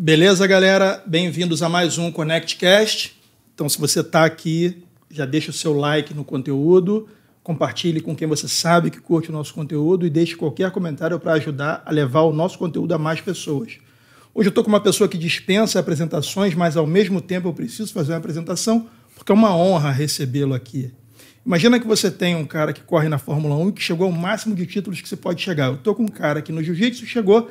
Beleza, galera? Bem-vindos a mais um ConnectCast. Então, se você está aqui, já deixa o seu like no conteúdo, compartilhe com quem você sabe que curte o nosso conteúdo e deixe qualquer comentário para ajudar a levar o nosso conteúdo a mais pessoas. Hoje eu estou com uma pessoa que dispensa apresentações, mas ao mesmo tempo eu preciso fazer uma apresentação porque é uma honra recebê-lo aqui. Imagina que você tem um cara que corre na Fórmula 1 e que chegou ao máximo de títulos que você pode chegar. Eu estou com um cara que no Jiu-Jitsu chegou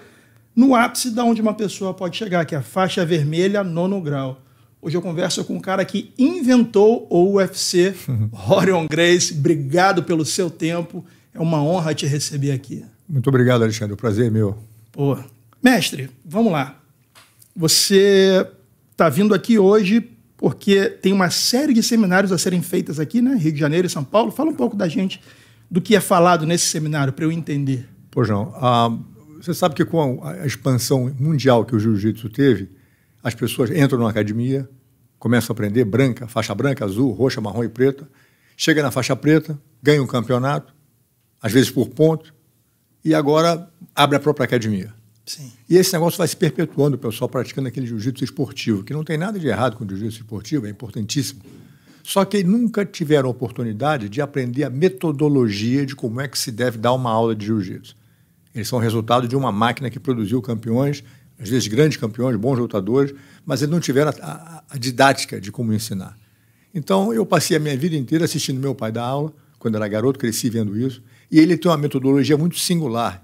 no ápice da onde uma pessoa pode chegar, que é a faixa vermelha, nono grau. Hoje eu converso com um cara que inventou o UFC, Orion Grace. Obrigado pelo seu tempo. É uma honra te receber aqui. Muito obrigado, Alexandre. O prazer é meu. Pô. Mestre, vamos lá. Você está vindo aqui hoje porque tem uma série de seminários a serem feitas aqui, né? Rio de Janeiro e São Paulo. Fala um pouco da gente, do que é falado nesse seminário, para eu entender. Pois não. Ah... Você sabe que com a, a expansão mundial que o jiu-jitsu teve, as pessoas entram na academia, começam a aprender branca, faixa branca, azul, roxa, marrom e preta, chega na faixa preta, ganha um campeonato, às vezes por ponto, e agora abre a própria academia. Sim. E esse negócio vai se perpetuando, o pessoal praticando aquele jiu-jitsu esportivo, que não tem nada de errado com o jiu-jitsu esportivo, é importantíssimo. Só que nunca tiveram oportunidade de aprender a metodologia de como é que se deve dar uma aula de jiu-jitsu. Eles são resultado de uma máquina que produziu campeões, às vezes grandes campeões, bons lutadores, mas eles não tiveram a, a, a didática de como ensinar. Então, eu passei a minha vida inteira assistindo meu pai dar aula, quando era garoto, cresci vendo isso, e ele tem uma metodologia muito singular,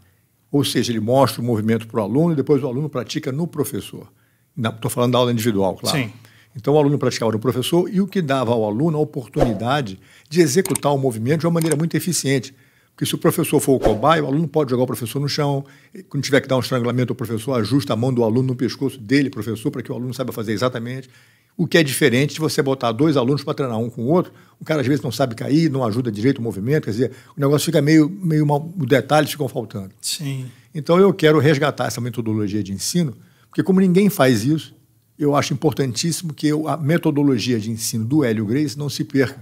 ou seja, ele mostra o movimento para o aluno e depois o aluno pratica no professor. Estou falando da aula individual, claro. Sim. Então, o aluno praticava no professor e o que dava ao aluno a oportunidade de executar o movimento de uma maneira muito eficiente, porque se o professor for o cobaio, o aluno pode jogar o professor no chão. Quando tiver que dar um estrangulamento, o professor ajusta a mão do aluno no pescoço dele, professor, para que o aluno saiba fazer exatamente. O que é diferente de você botar dois alunos para treinar um com o outro, o cara às vezes não sabe cair, não ajuda direito o movimento, quer dizer, o negócio fica meio, meio mal, os detalhes ficam faltando. Sim. Então eu quero resgatar essa metodologia de ensino, porque como ninguém faz isso, eu acho importantíssimo que eu, a metodologia de ensino do Hélio Grace não se perca,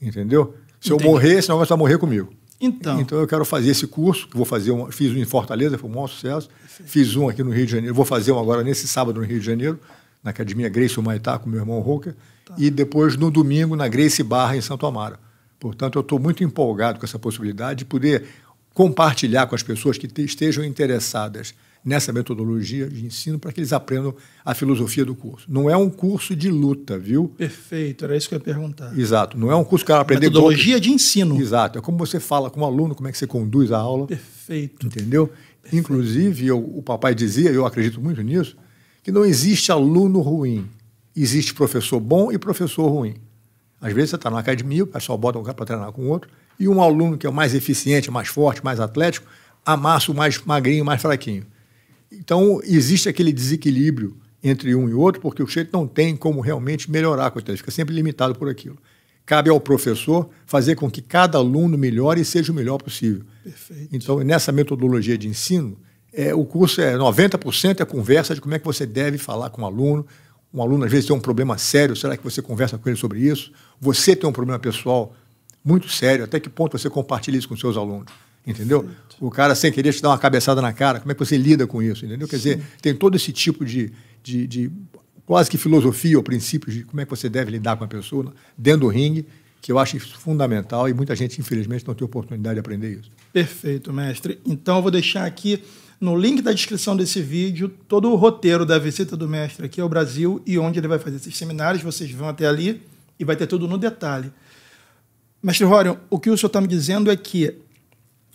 entendeu? Se Entendi. eu morrer, esse negócio vai morrer comigo. Então. Então eu quero fazer esse curso, que vou fazer um, fiz um em Fortaleza, foi um maior sucesso. Sim. Fiz um aqui no Rio de Janeiro, vou fazer um agora nesse sábado no Rio de Janeiro, na Academia Grace Humaitá com meu irmão Roca tá. e depois no domingo na Grace Barra em Santo Amaro. Portanto, eu estou muito empolgado com essa possibilidade de poder compartilhar com as pessoas que estejam interessadas nessa metodologia de ensino para que eles aprendam a filosofia do curso. Não é um curso de luta, viu? Perfeito, era isso que eu ia perguntar. Exato, não é um curso que ela aprender... Metodologia golpe. de ensino. Exato, é como você fala com o um aluno, como é que você conduz a aula. Perfeito. Entendeu? Perfeito. Inclusive, eu, o papai dizia, eu acredito muito nisso, que não existe aluno ruim, existe professor bom e professor ruim. Às vezes você está na academia, o pessoal bota um cara para treinar com o outro, e um aluno que é o mais eficiente, mais forte, mais atlético, amassa o mais magrinho, mais fraquinho. Então, existe aquele desequilíbrio entre um e outro, porque o chefe não tem como realmente melhorar, ele fica sempre limitado por aquilo. Cabe ao professor fazer com que cada aluno melhore e seja o melhor possível. Perfeito. Então, nessa metodologia de ensino, é, o curso é 90% é conversa de como é que você deve falar com o um aluno. Um aluno, às vezes, tem um problema sério, será que você conversa com ele sobre isso? Você tem um problema pessoal muito sério, até que ponto você compartilha isso com seus alunos? entendeu? O cara sem querer te dar uma cabeçada na cara, como é que você lida com isso, entendeu? Quer dizer, tem todo esse tipo de, de, de quase que filosofia ou princípios de como é que você deve lidar com a pessoa dentro do ringue, que eu acho fundamental e muita gente, infelizmente, não tem oportunidade de aprender isso. Perfeito, mestre. Então, eu vou deixar aqui no link da descrição desse vídeo todo o roteiro da visita do mestre aqui ao Brasil e onde ele vai fazer esses seminários. Vocês vão até ali e vai ter tudo no detalhe. Mestre Rorion, o que o senhor está me dizendo é que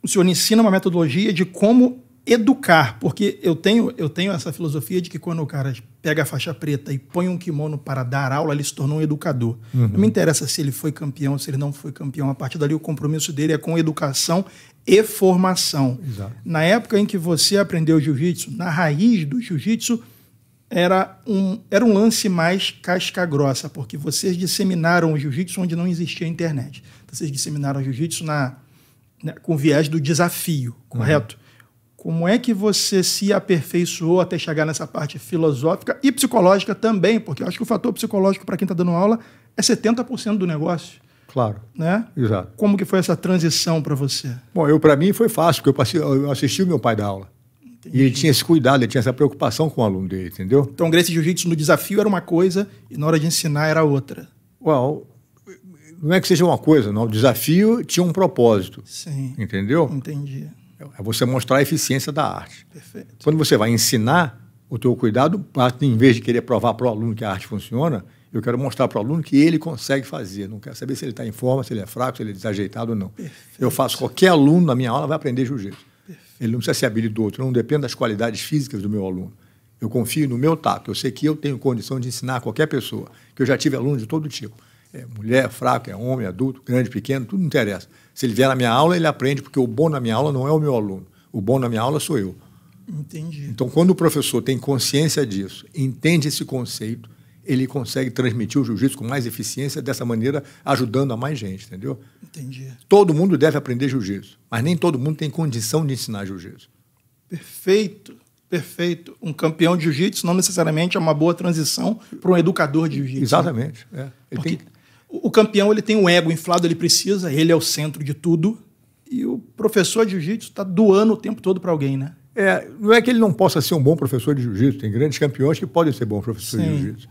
o senhor ensina uma metodologia de como educar, porque eu tenho, eu tenho essa filosofia de que quando o cara pega a faixa preta e põe um kimono para dar aula, ele se tornou um educador. Uhum. Não me interessa se ele foi campeão, se ele não foi campeão. A partir dali, o compromisso dele é com educação e formação. Exato. Na época em que você aprendeu jiu-jitsu, na raiz do jiu-jitsu, era um, era um lance mais casca-grossa, porque vocês disseminaram o jiu-jitsu onde não existia internet. Vocês disseminaram o jiu-jitsu na né, com viés do desafio, correto? Uhum. Como é que você se aperfeiçoou até chegar nessa parte filosófica e psicológica também? Porque eu acho que o fator psicológico para quem está dando aula é 70% do negócio. Claro. Né? Exato. Como que foi essa transição para você? Bom, eu para mim foi fácil, porque eu, passei, eu assisti o meu pai dar aula. Entendi. E ele tinha esse cuidado, ele tinha essa preocupação com o aluno dele, entendeu? Então, Gracie Jiu-Jitsu no desafio era uma coisa e na hora de ensinar era outra. Well, não é que seja uma coisa, não. O desafio tinha um propósito. Sim. Entendeu? Entendi. É você mostrar a eficiência da arte. Perfeito. Quando você vai ensinar o teu cuidado, em vez de querer provar para o aluno que a arte funciona, eu quero mostrar para o aluno que ele consegue fazer. Não quero saber se ele está em forma, se ele é fraco, se ele é desajeitado ou não. Perfeito. Eu faço qualquer aluno na minha aula vai aprender jiu-jitsu. Ele não precisa ser habilidoso, não depende das qualidades físicas do meu aluno. Eu confio no meu tato. Eu sei que eu tenho condição de ensinar a qualquer pessoa, que eu já tive alunos de todo tipo é mulher, fraco, é homem, adulto, grande, pequeno, tudo não interessa. Se ele vier na minha aula, ele aprende, porque o bom na minha aula não é o meu aluno. O bom na minha aula sou eu. Entendi. Então, quando o professor tem consciência disso, entende esse conceito, ele consegue transmitir o jiu-jitsu com mais eficiência, dessa maneira ajudando a mais gente, entendeu? Entendi. Todo mundo deve aprender jiu-jitsu, mas nem todo mundo tem condição de ensinar jiu-jitsu. Perfeito, perfeito. Um campeão de jiu-jitsu não necessariamente é uma boa transição para um educador de jiu-jitsu. Né? Exatamente. Né? É. Porque... Tem... O campeão ele tem um ego inflado, ele precisa, ele é o centro de tudo. E o professor de jiu-jitsu está doando o tempo todo para alguém, né? É, não é que ele não possa ser um bom professor de jiu-jitsu, tem grandes campeões que podem ser bons professores Sim. de jiu-jitsu.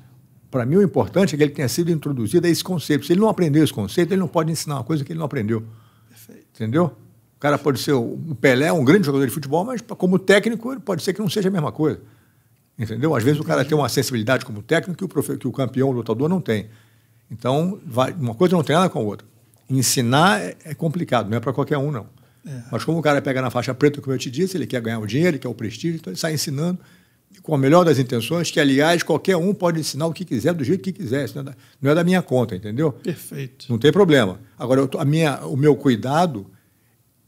Para mim, o importante é que ele tenha sido introduzido a esse conceito. Se ele não aprendeu esse conceito, ele não pode ensinar uma coisa que ele não aprendeu. Perfeito. Entendeu? O cara pode ser o Pelé, um grande jogador de futebol, mas como técnico, ele pode ser que não seja a mesma coisa. Entendeu? Às vezes o cara tem uma sensibilidade como técnico que o, profe... que o campeão, o lutador, não tem. Então, vai, uma coisa não tem nada com a outra. Ensinar é, é complicado, não é para qualquer um, não. É. Mas como o cara pega na faixa preta, como eu te disse, ele quer ganhar o dinheiro, ele quer o prestígio, então ele sai ensinando com a melhor das intenções, que, aliás, qualquer um pode ensinar o que quiser, do jeito que quiser. Isso não é da, não é da minha conta, entendeu? Perfeito. Não tem problema. Agora, a minha, o meu cuidado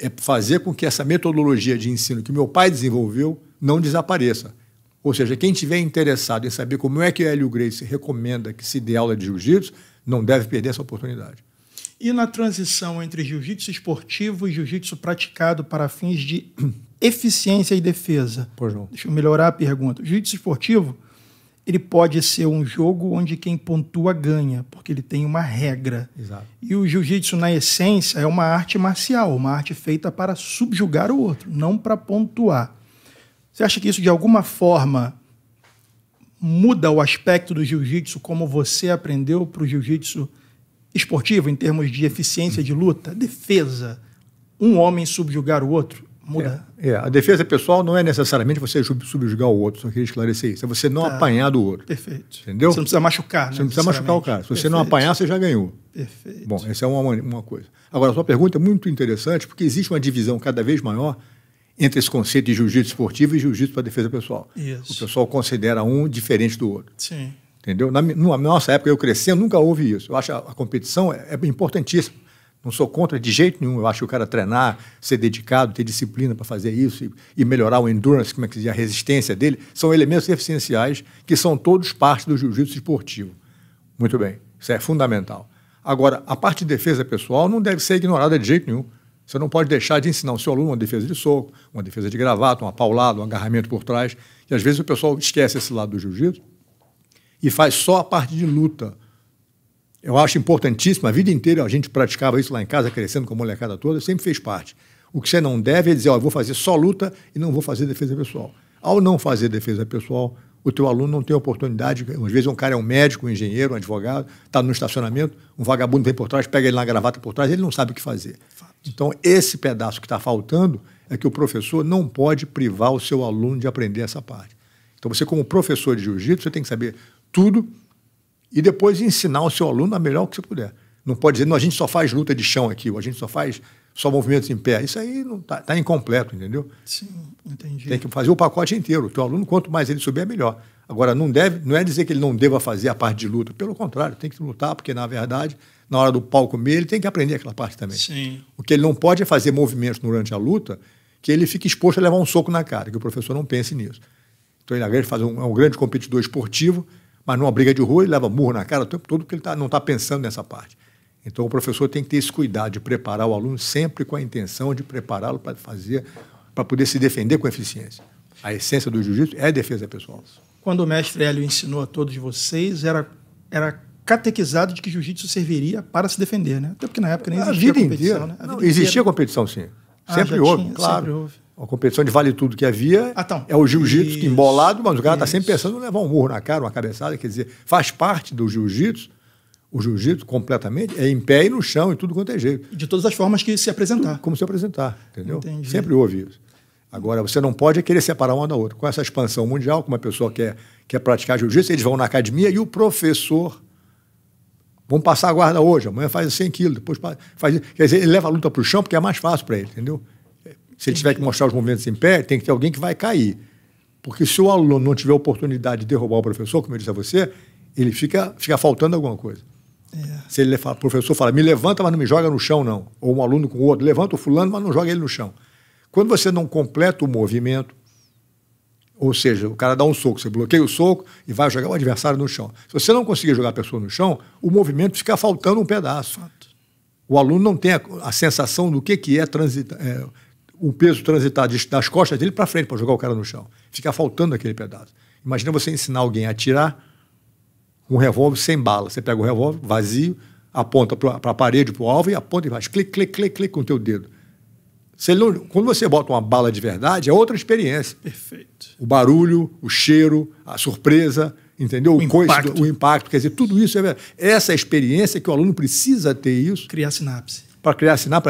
é fazer com que essa metodologia de ensino que meu pai desenvolveu não desapareça. Ou seja, quem tiver interessado em saber como é que o Hélio Grace recomenda que se dê aula de jiu-jitsu, não deve perder essa oportunidade. E na transição entre jiu-jitsu esportivo e jiu-jitsu praticado para fins de eficiência e defesa? Pois não. Deixa eu melhorar a pergunta. Jiu-jitsu esportivo, ele pode ser um jogo onde quem pontua ganha, porque ele tem uma regra. Exato. E o jiu-jitsu, na essência, é uma arte marcial, uma arte feita para subjugar o outro, não para pontuar. Você acha que isso de alguma forma muda o aspecto do jiu-jitsu como você aprendeu para o jiu-jitsu esportivo, em termos de eficiência de luta, defesa? Um homem subjugar o outro? Muda. É, é, a defesa pessoal não é necessariamente você subjugar o outro, só queria esclarecer isso. É você não tá. apanhar do outro. Perfeito. Entendeu? Você não precisa machucar, Você não precisa machucar o cara. Se Perfeito. você não apanhar, você já ganhou. Perfeito. Bom, essa é uma, uma coisa. Agora, a sua pergunta é muito interessante, porque existe uma divisão cada vez maior entre esse conceito de jiu-jitsu esportivo e jiu-jitsu para defesa pessoal. Isso. O pessoal considera um diferente do outro. Sim. Entendeu? Na, na nossa época, eu cresci, eu nunca houve isso. Eu acho a, a competição é, é importantíssima. Não sou contra de jeito nenhum. Eu acho que o cara treinar, ser dedicado, ter disciplina para fazer isso e, e, melhorar o endurance, como é que diz, a resistência dele, são elementos essenciais que são todos parte do jiu-jitsu esportivo. Muito bem, isso é fundamental. Agora, a parte de defesa pessoal não deve ser ignorada de jeito nenhum. Você não pode deixar de ensinar o seu aluno uma defesa de soco, uma defesa de gravata, uma paulada, um agarramento por trás. E às vezes o pessoal esquece esse lado do jiu-jitsu e faz só a parte de luta. Eu acho importantíssimo, a vida inteira a gente praticava isso lá em casa, crescendo com a molecada toda, sempre fez parte. O que você não deve é dizer, oh, eu vou fazer só luta e não vou fazer defesa pessoal. Ao não fazer defesa pessoal, o teu aluno não tem oportunidade. Às vezes um cara é um médico, um engenheiro, um advogado, está no estacionamento, um vagabundo vem por trás, pega ele na gravata por trás, ele não sabe o que fazer. Então, esse pedaço que está faltando é que o professor não pode privar o seu aluno de aprender essa parte. Então, você, como professor de jiu-jitsu, você tem que saber tudo e depois ensinar o seu aluno a melhor que você puder. Não pode dizer, não, a gente só faz luta de chão aqui, ou a gente só faz só movimentos em pé. Isso aí não tá, tá, incompleto, entendeu? Sim, entendi. Tem que fazer o pacote inteiro. O teu aluno, quanto mais ele é melhor. Agora, não, deve, não é dizer que ele não deva fazer a parte de luta, pelo contrário, tem que lutar, porque, na verdade, na hora do palco comer, ele tem que aprender aquela parte também. Sim. O que ele não pode é fazer movimentos durante a luta que ele fique exposto a levar um soco na cara, que o professor não pense nisso. Então, ele na verdade faz um, é um grande competidor esportivo, mas numa briga de rua ele leva murro na cara o tempo todo porque ele tá, não está pensando nessa parte. Então, o professor tem que ter esse cuidado de preparar o aluno sempre com a intenção de prepará-lo para fazer, para poder se defender com eficiência. A essência do jiu-jitsu é defesa pessoal quando o mestre Hélio ensinou a todos vocês, era, era catequizado de que jiu-jitsu serviria para se defender, né? Até porque na época nem existia a vida competição, inteira. né? A não, existia competição, sim. Ah, sempre ah, houve, tinha, claro. Sempre houve. A competição de vale tudo que havia ah, então. é o jiu-jitsu embolado, mas o cara está sempre pensando em levar um murro na cara, uma cabeçada, quer dizer, faz parte do jiu-jitsu o jiu-jitsu completamente é em pé e no chão e tudo quanto é jeito. De todas as formas que se apresentar. Tudo como se apresentar, entendeu? Entendi. Sempre houve isso. Agora, você não pode querer separar uma da outra. Com essa expansão mundial, como uma pessoa quer, quer praticar jiu-jitsu, eles vão na academia e o professor. Vamos passar a guarda hoje, amanhã faz 100 quilos, depois faz. Quer dizer, ele leva a luta para o chão porque é mais fácil para ele, entendeu? Se ele tiver que mostrar os movimentos em pé, tem que ter alguém que vai cair. Porque se o aluno não tiver oportunidade de derrubar o professor, como eu disse a você, ele fica, fica faltando alguma coisa. É. Se ele fala, o professor fala, me levanta, mas não me joga no chão, não. Ou um aluno com o outro, levanta o fulano, mas não joga ele no chão. Quando você não completa o movimento, ou seja, o cara dá um soco, você bloqueia o soco e vai jogar o adversário no chão. Se você não conseguir jogar a pessoa no chão, o movimento fica faltando um pedaço. O aluno não tem a, a sensação do que, que é, transita, é, o peso transitar das costas dele para frente para jogar o cara no chão. Fica faltando aquele pedaço. Imagina você ensinar alguém a atirar um revólver sem bala. Você pega o revólver vazio, aponta para a parede, para o alvo e aponta e faz clic, clic, clic, clic com o teu dedo. Você não, quando você bota uma bala de verdade, é outra experiência. Perfeito. O barulho, o cheiro, a surpresa, entendeu? O, impacto. o impacto. Quer dizer, tudo isso é verdade. Essa é a experiência que o aluno precisa ter isso. Criar sinapse. Para criar sinapse,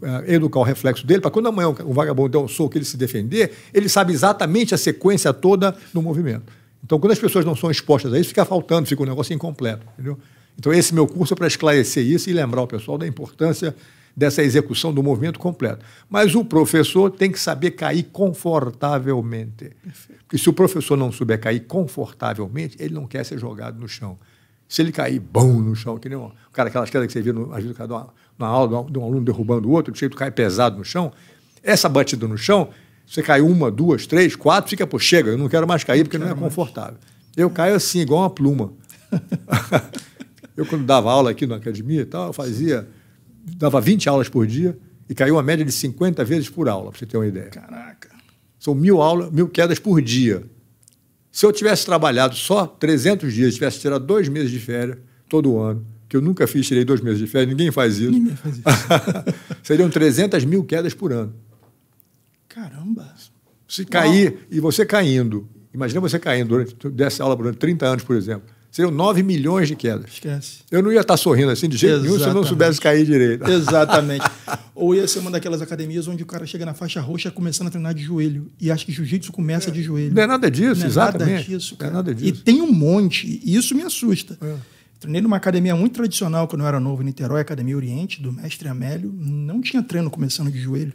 para é, educar o reflexo dele, para quando amanhã o vagabundo der um soco ele se defender, ele sabe exatamente a sequência toda do movimento. Então, quando as pessoas não são expostas a isso, fica faltando, fica um negócio incompleto, entendeu? Então, esse meu curso é para esclarecer isso e lembrar o pessoal da importância dessa execução do movimento completo. Mas o professor tem que saber cair confortavelmente. Porque se o professor não souber cair confortavelmente, ele não quer ser jogado no chão. Se ele cair bom no chão, que nem um cara, aquelas quedas que você viu às vezes, na aula de um aluno derrubando o outro, do jeito cai pesado no chão, essa batida no chão, você cai uma, duas, três, quatro, fica, pô, chega, eu não quero mais cair porque não, não é mais. confortável. Eu caio assim, igual uma pluma. eu, quando dava aula aqui na academia e tal, eu fazia dava 20 aulas por dia e caiu a média de 50 vezes por aula, para você ter uma ideia. Caraca. São mil, aulas, mil quedas por dia. Se eu tivesse trabalhado só 300 dias, tivesse tirado dois meses de férias todo ano, que eu nunca fiz, tirei dois meses de férias, ninguém faz isso. Ninguém faz isso. Seriam 300 mil quedas por ano. Caramba! Se cair, Uau. e você caindo, imagina você caindo durante dessa aula durante 30 anos, por exemplo seriam 9 milhões de quedas. Esquece. Eu não ia estar sorrindo assim de jeito Exatamente. nenhum se eu não soubesse cair direito. Exatamente. Ou ia ser uma daquelas academias onde o cara chega na faixa roxa começando a treinar de joelho e acha que jiu-jitsu começa é. de joelho. Não é nada disso, não é exatamente. Nada disso, cara. Não é nada disso. E tem um monte, e isso me assusta. É. Treinei numa academia muito tradicional quando eu era novo, em Niterói, Academia Oriente, do mestre Amélio. Não tinha treino começando de joelho.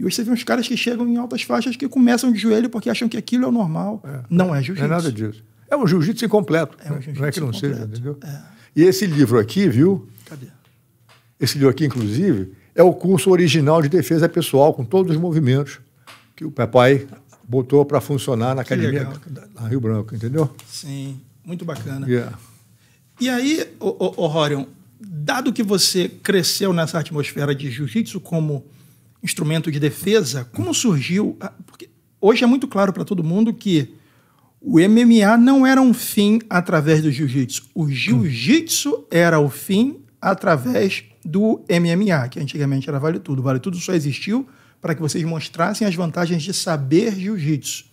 E hoje você vê uns caras que chegam em altas faixas que começam de joelho porque acham que aquilo é o normal. É. Não é jiu-jitsu. Não é nada disso. É um jiu-jitsu incompleto. É um né? jiu-jitsu não é que não seja, entendeu? É. E esse livro aqui, viu? Cadê? Esse livro aqui, inclusive, é o curso original de defesa pessoal, com todos os movimentos que o papai botou para funcionar na academia na Rio Branco, entendeu? Sim, muito bacana. Yeah. E aí, o, o, Horion, dado que você cresceu nessa atmosfera de jiu-jitsu como instrumento de defesa, como surgiu? A... Porque hoje é muito claro para todo mundo que o MMA não era um fim através do jiu-jitsu. O jiu-jitsu era o fim através do MMA, que antigamente era Vale Tudo. Vale Tudo só existiu para que vocês mostrassem as vantagens de saber jiu-jitsu.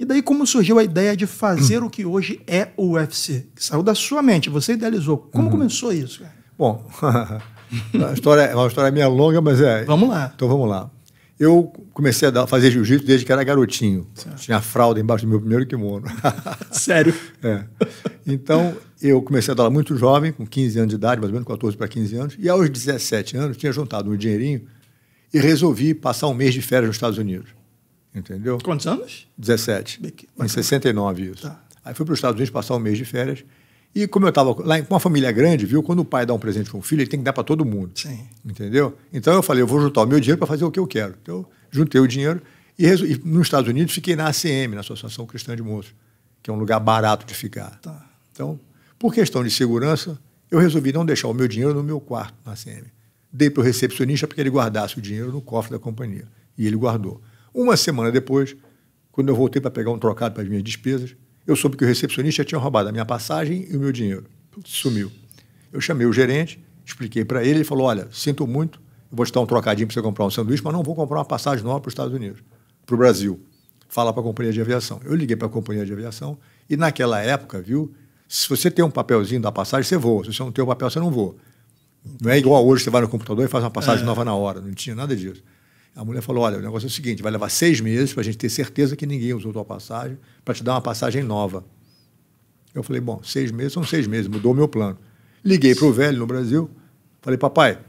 E daí como surgiu a ideia de fazer o que hoje é o UFC? Que saiu da sua mente, você idealizou. Como uhum. começou isso? Cara? Bom, a história é uma história minha longa, mas é. Vamos lá. Então vamos lá. Eu comecei a fazer jiu-jitsu desde que era garotinho. Certo. Tinha fralda embaixo do meu primeiro kimono. Sério? é. Então, eu comecei a dar muito jovem, com 15 anos de idade, mais ou menos 14 para 15 anos. E aos 17 anos, tinha juntado um dinheirinho e resolvi passar um mês de férias nos Estados Unidos. Entendeu? Quantos anos? 17. Em 69, isso. Tá. Aí fui para os Estados Unidos passar um mês de férias e como eu estava lá em uma família grande, viu? Quando o pai dá um presente para um filho, ele tem que dar para todo mundo. Sim. Entendeu? Então eu falei, eu vou juntar o meu dinheiro para fazer o que eu quero. Então eu juntei o dinheiro e, e, nos Estados Unidos fiquei na ACM, na Associação Cristã de Moços, que é um lugar barato de ficar. Tá. Então, por questão de segurança, eu resolvi não deixar o meu dinheiro no meu quarto na ACM. Dei para o recepcionista para que ele guardasse o dinheiro no cofre da companhia. E ele guardou. Uma semana depois, quando eu voltei para pegar um trocado para as minhas despesas, eu soube que o recepcionista tinha roubado a minha passagem e o meu dinheiro. Sumiu. Eu chamei o gerente, expliquei para ele, ele falou: Olha, sinto muito, vou te dar um trocadinho para você comprar um sanduíche, mas não vou comprar uma passagem nova para os Estados Unidos, para o Brasil. Fala para a companhia de aviação. Eu liguei para a companhia de aviação e naquela época, viu, se você tem um papelzinho da passagem, você voa. Se você não tem o papel, você não voa. Não é igual hoje, você vai no computador e faz uma passagem é. nova na hora. Não tinha nada disso. A mulher falou: olha, o negócio é o seguinte, vai levar seis meses para a gente ter certeza que ninguém usou tua passagem, para te dar uma passagem nova. Eu falei: bom, seis meses são seis meses, mudou meu plano. Liguei para o velho no Brasil, falei: papai,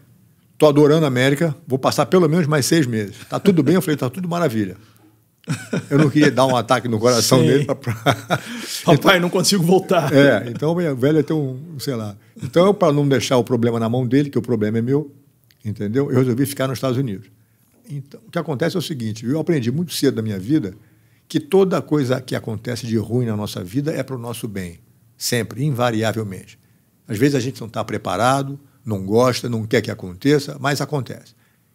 tô adorando a América, vou passar pelo menos mais seis meses. Tá tudo bem? Eu falei: tá tudo maravilha. Eu não queria dar um ataque no coração Sim. dele. Pra... Papai, então, não consigo voltar. É, então o velho é tem um, sei lá. Então, para não deixar o problema na mão dele, que o problema é meu, entendeu? Eu resolvi ficar nos Estados Unidos. Então, o que acontece é o seguinte: eu aprendi muito cedo da minha vida que toda coisa que acontece de ruim na nossa vida é para o nosso bem, sempre, invariavelmente. Às vezes a gente não está preparado, não gosta, não quer que aconteça, mas acontece.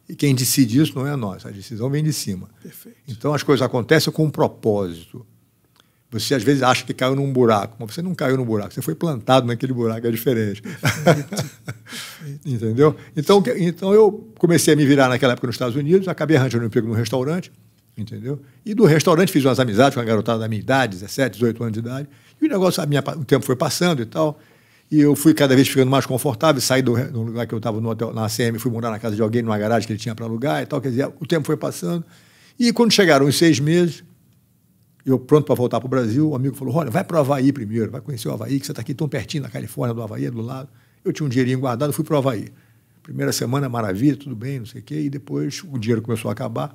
E quem decide isso não é nós, a decisão vem de cima. Perfeito. Então as coisas acontecem com um propósito. Você às vezes acha que caiu num buraco, mas você não caiu num buraco, você foi plantado naquele buraco, é diferente. Entendeu? Então, então eu comecei a me virar naquela época nos Estados Unidos, acabei arranjando um emprego num restaurante, entendeu? E do restaurante fiz umas amizades com uma garotada da minha idade, 17, 18 anos de idade. E o negócio, a minha, o tempo foi passando e tal. E eu fui cada vez ficando mais confortável, saí do, do lugar que eu estava no hotel, na ACM, fui morar na casa de alguém, numa garagem que ele tinha para alugar e tal. Quer dizer, o tempo foi passando. E quando chegaram os seis meses, eu pronto para voltar para o Brasil, o um amigo falou: olha, vai para o Havaí primeiro, vai conhecer o Havaí, que você está aqui tão pertinho na Califórnia, do Havaí, do lado. Eu tinha um dinheirinho guardado, fui para o Havaí. Primeira semana, maravilha, tudo bem, não sei o quê, e depois o dinheiro começou a acabar.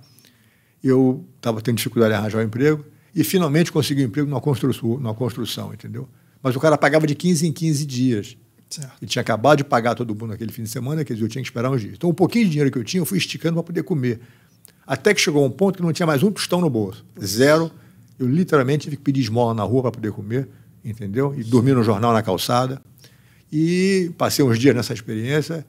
Eu estava tendo dificuldade em arranjar um emprego e finalmente consegui um emprego numa construção, numa construção, entendeu? Mas o cara pagava de 15 em 15 dias. Certo. tinha acabado de pagar todo mundo naquele fim de semana, quer dizer, eu tinha que esperar uns dias. Então, o um pouquinho de dinheiro que eu tinha, eu fui esticando para poder comer. Até que chegou um ponto que não tinha mais um tostão no bolso. Zero. Eu literalmente tive que pedir esmola na rua para poder comer, entendeu? E dormir no jornal na calçada. E passei uns dias nessa experiência.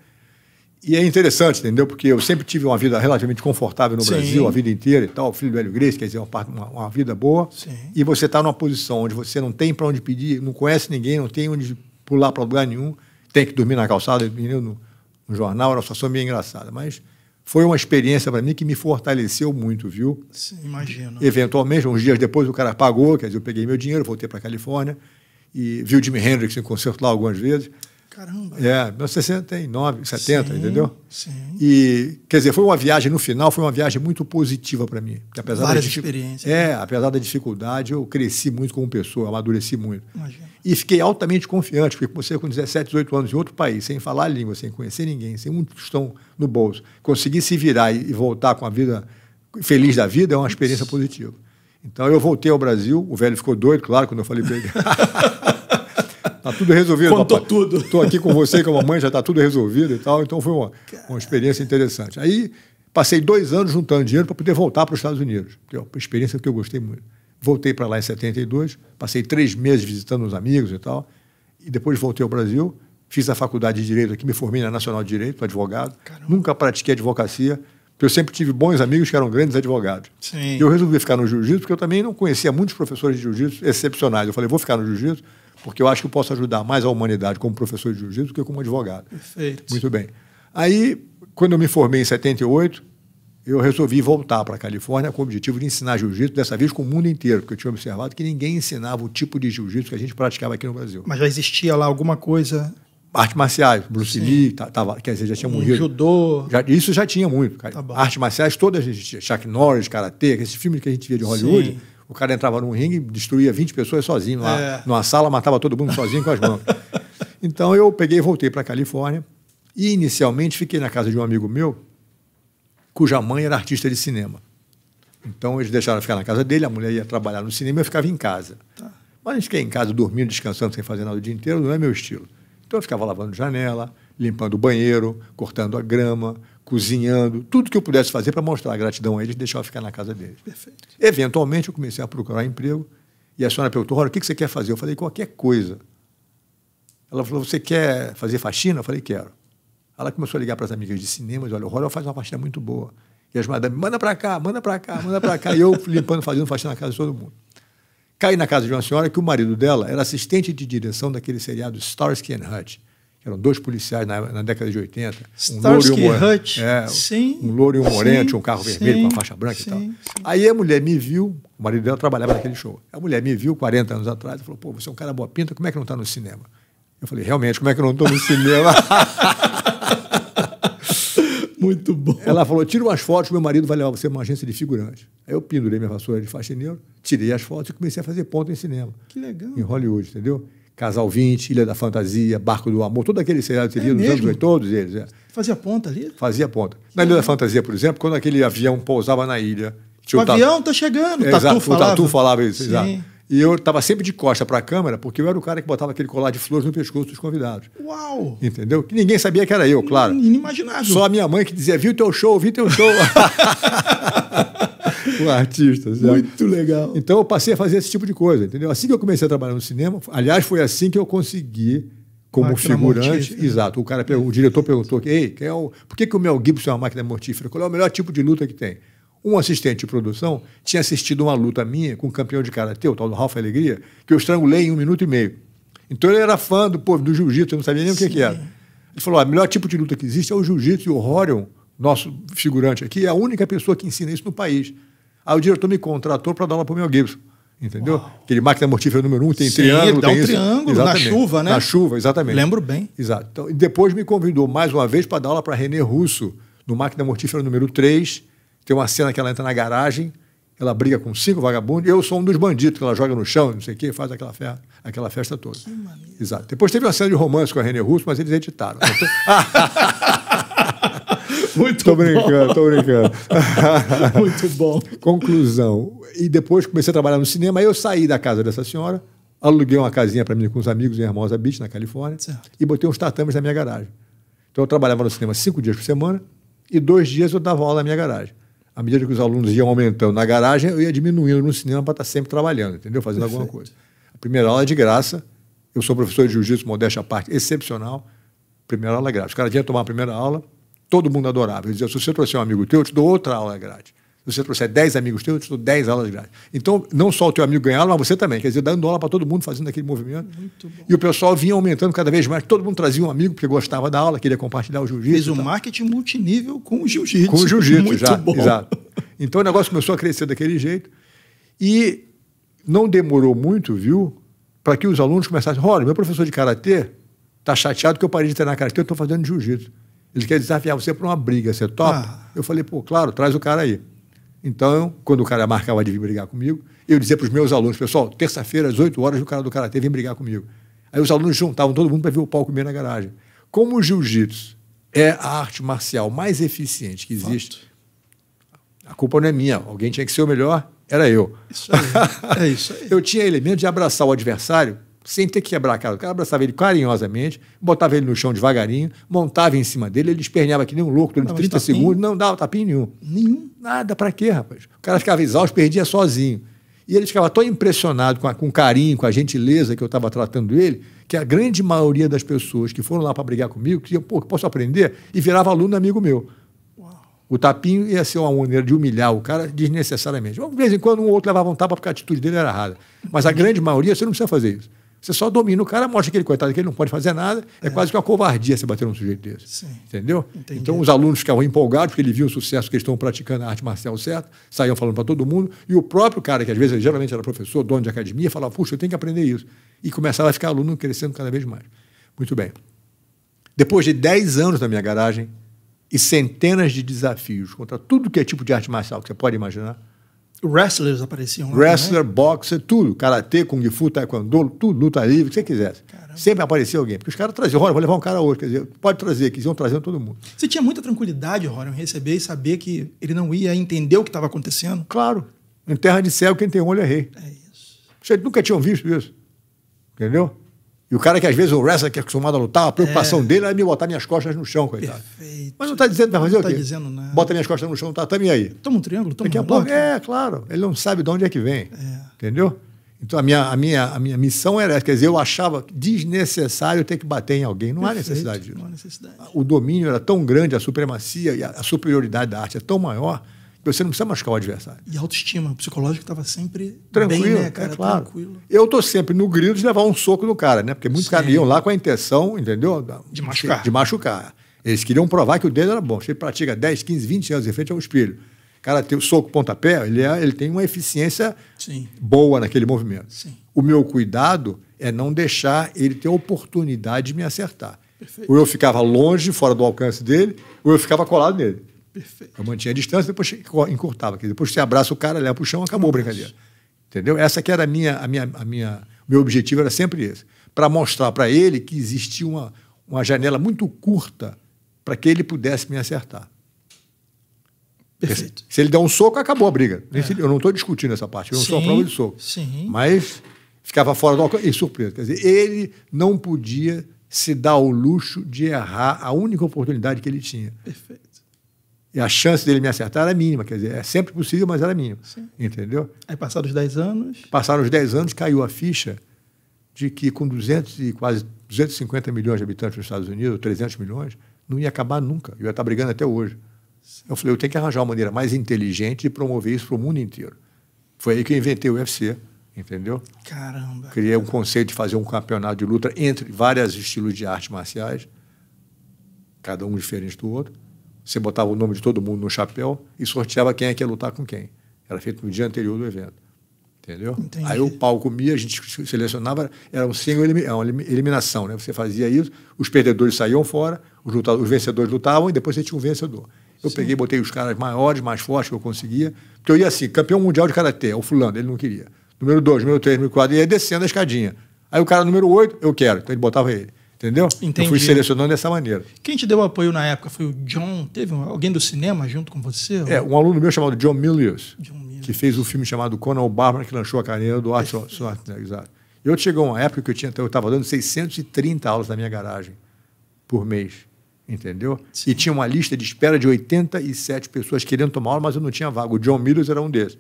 E é interessante, entendeu? Porque eu sempre tive uma vida relativamente confortável no Sim. Brasil, a vida inteira e tal, filho do Hélio Grace, quer dizer, uma, uma vida boa. Sim. E você está numa posição onde você não tem para onde pedir, não conhece ninguém, não tem onde pular para lugar nenhum, tem que dormir na calçada, no, no jornal, era uma situação meio engraçada. Mas foi uma experiência para mim que me fortaleceu muito, viu? Sim, imagino. Eventualmente, uns dias depois, o cara pagou, quer dizer, eu peguei meu dinheiro, voltei para a Califórnia e vi o Jimi Hendrix em concerto lá algumas vezes. Caramba! É, 69, 70, sim, entendeu? Sim. E, quer dizer, foi uma viagem, no final, foi uma viagem muito positiva para mim. Apesar Várias da experiências. É, né? apesar da dificuldade, eu cresci muito como pessoa, amadureci muito. Imagina. E fiquei altamente confiante, porque você com 17, 18 anos em outro país, sem falar a língua, sem conhecer ninguém, sem um tostão no bolso. Conseguir se virar e voltar com a vida feliz da vida é uma experiência positiva. Então eu voltei ao Brasil, o velho ficou doido, claro, quando eu falei para ele. Tá tudo resolvido. Contou papai. tudo. Estou aqui com você, com a mamãe, já está tudo resolvido e tal. Então foi uma, uma experiência interessante. Aí passei dois anos juntando dinheiro para poder voltar para os Estados Unidos, que é uma experiência que eu gostei muito. Voltei para lá em 72, passei três meses visitando os amigos e tal, e depois voltei ao Brasil, fiz a faculdade de Direito aqui, me formei na Nacional de Direito, advogado. Caramba. Nunca pratiquei advocacia, porque eu sempre tive bons amigos que eram grandes advogados. Sim. Eu resolvi ficar no jiu-jitsu, porque eu também não conhecia muitos professores de jiu-jitsu excepcionais. Eu falei, vou ficar no jiu-jitsu, porque eu acho que eu posso ajudar mais a humanidade como professor de jiu-jitsu do que como advogado. Perfeito. Muito bem. Aí, quando eu me formei em 78, eu resolvi voltar para a Califórnia com o objetivo de ensinar jiu-jitsu, dessa vez com o mundo inteiro, porque eu tinha observado que ninguém ensinava o tipo de jiu-jitsu que a gente praticava aqui no Brasil. Mas já existia lá alguma coisa? Artes marciais, Bruce Sim. Lee, tava, quer dizer, já tinha um morrido. Judô. Já, isso já tinha muito. Tá Artes marciais todas existiam. Chuck Norris, Karate, esses filmes que a gente via de Hollywood. Sim. O cara entrava num ringue, destruía 20 pessoas sozinho lá, é. numa sala, matava todo mundo sozinho com as mãos. Então eu peguei e voltei para a Califórnia. E inicialmente fiquei na casa de um amigo meu, cuja mãe era artista de cinema. Então eles deixaram ficar na casa dele, a mulher ia trabalhar no cinema e eu ficava em casa. Tá. Mas a gente fica em casa dormindo, descansando, sem fazer nada o dia inteiro, não é meu estilo. Então eu ficava lavando janela, limpando o banheiro, cortando a grama, cozinhando, tudo que eu pudesse fazer para mostrar a gratidão a eles e ficar na casa deles. Perfeito. Eventualmente eu comecei a procurar emprego e a senhora perguntou: Olha, o que você quer fazer? Eu falei: qualquer coisa. Ela falou: Você quer fazer faxina? Eu falei: Quero. Ela começou a ligar para as amigas de cinema, olha, o Rorel faz uma faxina muito boa. E as madames, manda para cá, manda para cá, manda para cá. e eu limpando, fazendo faxina na casa de todo mundo. Caí na casa de uma senhora que o marido dela era assistente de direção daquele seriado Starsky and Hutch. Que eram dois policiais na, na década de 80. Starsky um e Hutch? É, sim. Um louro e um moreno, tinha um carro vermelho sim, com uma faixa branca sim, e tal. Sim. Aí a mulher me viu, o marido dela trabalhava naquele show. A mulher me viu 40 anos atrás e falou, pô, você é um cara boa pinta, como é que não está no cinema? Eu falei, realmente, como é que eu não estou no cinema? Muito bom. Ela falou: tira umas fotos, meu marido vai levar você para é uma agência de figurante. Aí eu pendurei minha vassoura de faxineiro, tirei as fotos e comecei a fazer ponto em cinema. Que legal. Em Hollywood, entendeu? Casal 20, Ilha da Fantasia, Barco do Amor, todo aquele seriado seria é dos mesmo? anos todos eles. É. Fazia ponta ali? Fazia ponta. Na Ilha da Fantasia, por exemplo, quando aquele avião pousava na ilha. O, o avião está chegando, é, o Tatu exato, falava. O Tatu falava isso, Sim. exato. E eu estava sempre de costa para a câmera, porque eu era o cara que botava aquele colar de flores no pescoço dos convidados. Uau! Entendeu? Que ninguém sabia que era eu, claro. Inimaginável. Só a minha mãe que dizia: viu teu show, viu teu show. o artista. Sabe? Muito legal. Então eu passei a fazer esse tipo de coisa, entendeu? Assim que eu comecei a trabalhar no cinema, aliás, foi assim que eu consegui como máquina figurante. Mortífera. Né? Exato. O cara, o diretor perguntou: Ei, quem é o, por que, que o Mel Gibson é uma máquina mortífera? Qual é o melhor tipo de luta que tem? Um assistente de produção tinha assistido uma luta minha com um campeão de karatê, o tal do Ralph Alegria, que eu estrangulei em um minuto e meio. Então ele era fã do povo do jiu-jitsu, eu não sabia nem Sim. o que, que, era. Ele falou: o melhor tipo de luta que existe é o jiu-jitsu e o Horion, nosso figurante aqui, é a única pessoa que ensina isso no país. Aí o diretor me contratou para dar aula para o meu Gibson. Entendeu? Uau. Aquele máquina mortífera número um, tem Sim, triângulo. Dá um tem triângulo na chuva, né? Na chuva, exatamente. Lembro bem. Exato. Então, depois me convidou mais uma vez para dar aula para René Russo, no máquina mortífera número 3 tem uma cena que ela entra na garagem, ela briga com cinco vagabundos, eu sou um dos bandidos que ela joga no chão, não sei o quê, faz aquela, fe aquela festa toda. Que Exato. Depois teve uma cena de romance com a René Russo, mas eles editaram. Muito tô bom. brincando, tô brincando. Muito bom. Conclusão. E depois comecei a trabalhar no cinema, aí eu saí da casa dessa senhora, aluguei uma casinha para mim com uns amigos em Hermosa Beach, na Califórnia, certo. e botei uns tatames na minha garagem. Então eu trabalhava no cinema cinco dias por semana e dois dias eu dava aula na minha garagem à medida que os alunos iam aumentando na garagem, eu ia diminuindo no cinema para estar tá sempre trabalhando, entendeu? Fazendo Perfeito. alguma coisa. A primeira aula é de graça. Eu sou professor de jiu-jitsu, modéstia à parte, excepcional. Primeira aula é grátis. Os caras vinham tomar a primeira aula, todo mundo adorava. Ele dizia, se você trouxer um amigo teu, eu te dou outra aula é grátis. Se você trouxer 10 amigos teus, eu te dou 10 aulas de graça. Então, não só o teu amigo ganhava, mas você também. Quer dizer, dando aula para todo mundo, fazendo aquele movimento. E o pessoal vinha aumentando cada vez mais. Todo mundo trazia um amigo, porque gostava da aula, queria compartilhar o jiu-jitsu. Fez um marketing multinível com o jiu-jitsu. Com o jiu-jitsu, Muito já, bom. exato. Então, o negócio começou a crescer daquele jeito. E não demorou muito, viu, para que os alunos começassem. Olha, meu professor de Karatê está chateado que eu parei de treinar Karatê, eu estou fazendo jiu-jitsu. Ele quer desafiar você para uma briga, você topa? Ah. Eu falei, pô, claro, traz o cara aí. Então, quando o cara marcava de vir brigar comigo, eu dizia para os meus alunos, pessoal, terça-feira, às 8 horas, o cara do Karatê vem brigar comigo. Aí os alunos juntavam todo mundo para ver o palco comer na garagem. Como o jiu-jitsu é a arte marcial mais eficiente que existe, Fato. a culpa não é minha. Alguém tinha que ser o melhor, era eu. Isso aí, é isso aí. eu tinha elemento de abraçar o adversário sem ter que quebrar a cara do cara, abraçava ele carinhosamente, botava ele no chão devagarinho, montava em cima dele, ele esperneava que nem um louco durante 30 segundos, não dava tapinho nenhum. Nenhum? Nada, para quê, rapaz? O cara ficava exausto, perdia sozinho. E ele ficava tão impressionado com, a, com o carinho, com a gentileza que eu estava tratando ele, que a grande maioria das pessoas que foram lá para brigar comigo, que pô, posso aprender, e virava aluno amigo meu. O tapinho ia ser uma maneira de humilhar o cara desnecessariamente. De vez em quando um outro levava um tapa porque a atitude dele era errada. Mas a grande maioria, você não precisa fazer isso. Você só domina o cara, mostra aquele coitado que ele não pode fazer nada. É, é. quase que uma covardia você bater num sujeito desse. Sim. Entendeu? Entendi. Então os alunos ficavam empolgados, porque ele viu o sucesso que eles estão praticando a arte marcial certa, saíam falando para todo mundo. E o próprio cara, que às vezes geralmente era professor, dono de academia, falava: puxa, eu tenho que aprender isso. E começava a ficar aluno crescendo cada vez mais. Muito bem. Depois de 10 anos na minha garagem e centenas de desafios contra tudo que é tipo de arte marcial que você pode imaginar, Wrestlers apareciam lá. Wrestler, também? Né? boxer, tudo. Karatê, Kung Fu, Taekwondo, tudo, luta livre, o que você quisesse. Caramba. Sempre aparecia alguém. Porque os caras traziam, olha, vou levar um cara hoje. Quer dizer, pode trazer, quisiam trazer todo mundo. Você tinha muita tranquilidade, Rora, em receber e saber que ele não ia entender o que estava acontecendo? Claro. Em terra de céu, quem tem olho é rei. É isso. Vocês nunca tinham visto isso. Entendeu? E o cara que às vezes o wrestler que é acostumado a lutar, a preocupação é. dele é me botar minhas costas no chão, coitado. Perfeito. Mas não está dizendo para fazer não o tá quê? está dizendo nada. Bota minhas costas no chão, tá, também aí. Toma um triângulo, toma Daqui um a pouco, É, claro. Ele não sabe de onde é que vem. É. Entendeu? Então a minha, a, minha, a minha missão era essa. Quer dizer, eu achava desnecessário ter que bater em alguém. Não Perfeito, há necessidade disso. Não há necessidade. O domínio era tão grande, a supremacia e a superioridade da arte é tão maior você não precisa machucar o adversário. E autoestima. O psicológico estava sempre tranquilo, bem, né, cara? É claro. Tranquilo. Eu tô sempre no grilo de levar um soco no cara, né? Porque muitos caras iam lá com a intenção, entendeu? De machucar. De machucar. Eles queriam provar que o dedo era bom. ele pratica 10, 15, 20 anos em frente ao é espelho. O cara tem o soco pontapé, ele, é, ele tem uma eficiência Sim. boa naquele movimento. Sim. O meu cuidado é não deixar ele ter oportunidade de me acertar. Perfeito. Ou eu ficava longe, fora do alcance dele, ou eu ficava colado nele. Perfeito. Eu mantinha a distância, depois encurtava. Depois você abraça o cara, leva para o chão, acabou a brincadeira. Entendeu? Essa que era a minha, a minha, a minha, meu objetivo era sempre esse, para mostrar para ele que existia uma, uma janela muito curta para que ele pudesse me acertar. Perfeito. Se ele der um soco, acabou a briga. É. Eu não estou discutindo essa parte, eu não sim, sou a prova de soco. Sim. Mas ficava fora do alcance. E surpresa, quer dizer, ele não podia se dar o luxo de errar a única oportunidade que ele tinha. Perfeito. E a chance dele me acertar era mínima, quer dizer, é sempre possível, mas era mínima. Sim. Entendeu? Aí passaram os 10 anos. Passaram os 10 anos, caiu a ficha de que com 200 e quase 250 milhões de habitantes nos Estados Unidos, 300 milhões, não ia acabar nunca. Eu ia estar brigando até hoje. Sim. Eu falei, eu tenho que arranjar uma maneira mais inteligente de promover isso para o mundo inteiro. Foi aí que eu inventei o UFC, entendeu? Caramba! Criei um conceito de fazer um campeonato de luta entre vários estilos de artes marciais, cada um diferente do outro você botava o nome de todo mundo no chapéu e sorteava quem é que ia lutar com quem. Era feito no dia anterior do evento. Entendeu? Entendi. Aí o pau comia, a gente selecionava, era um sem é eliminação, né? Você fazia isso, os perdedores saíam fora, os, lutadores, os vencedores lutavam e depois você tinha um vencedor. Eu Sim. peguei, botei os caras maiores, mais fortes que eu conseguia, porque eu ia assim, campeão mundial de karatê, é o fulano, ele não queria. Número 2, número 3, número 4, e ia descendo a escadinha. Aí o cara número 8, eu quero, então ele botava ele. Entendeu? Entendi. Eu fui selecionando dessa maneira. Quem te deu apoio na época foi o John? Teve alguém do cinema junto com você? É, um aluno meu chamado John Milius, John Milius. que fez um filme chamado Conan o Bárbaro, que lançou a carreira do Arthur Schwarzenegger. Exato. Eu chegou uma época que eu tinha, eu estava dando 630 aulas na minha garagem por mês, entendeu? Sim. E tinha uma lista de espera de 87 pessoas querendo tomar aula, mas eu não tinha vaga. O John Milius era um desses.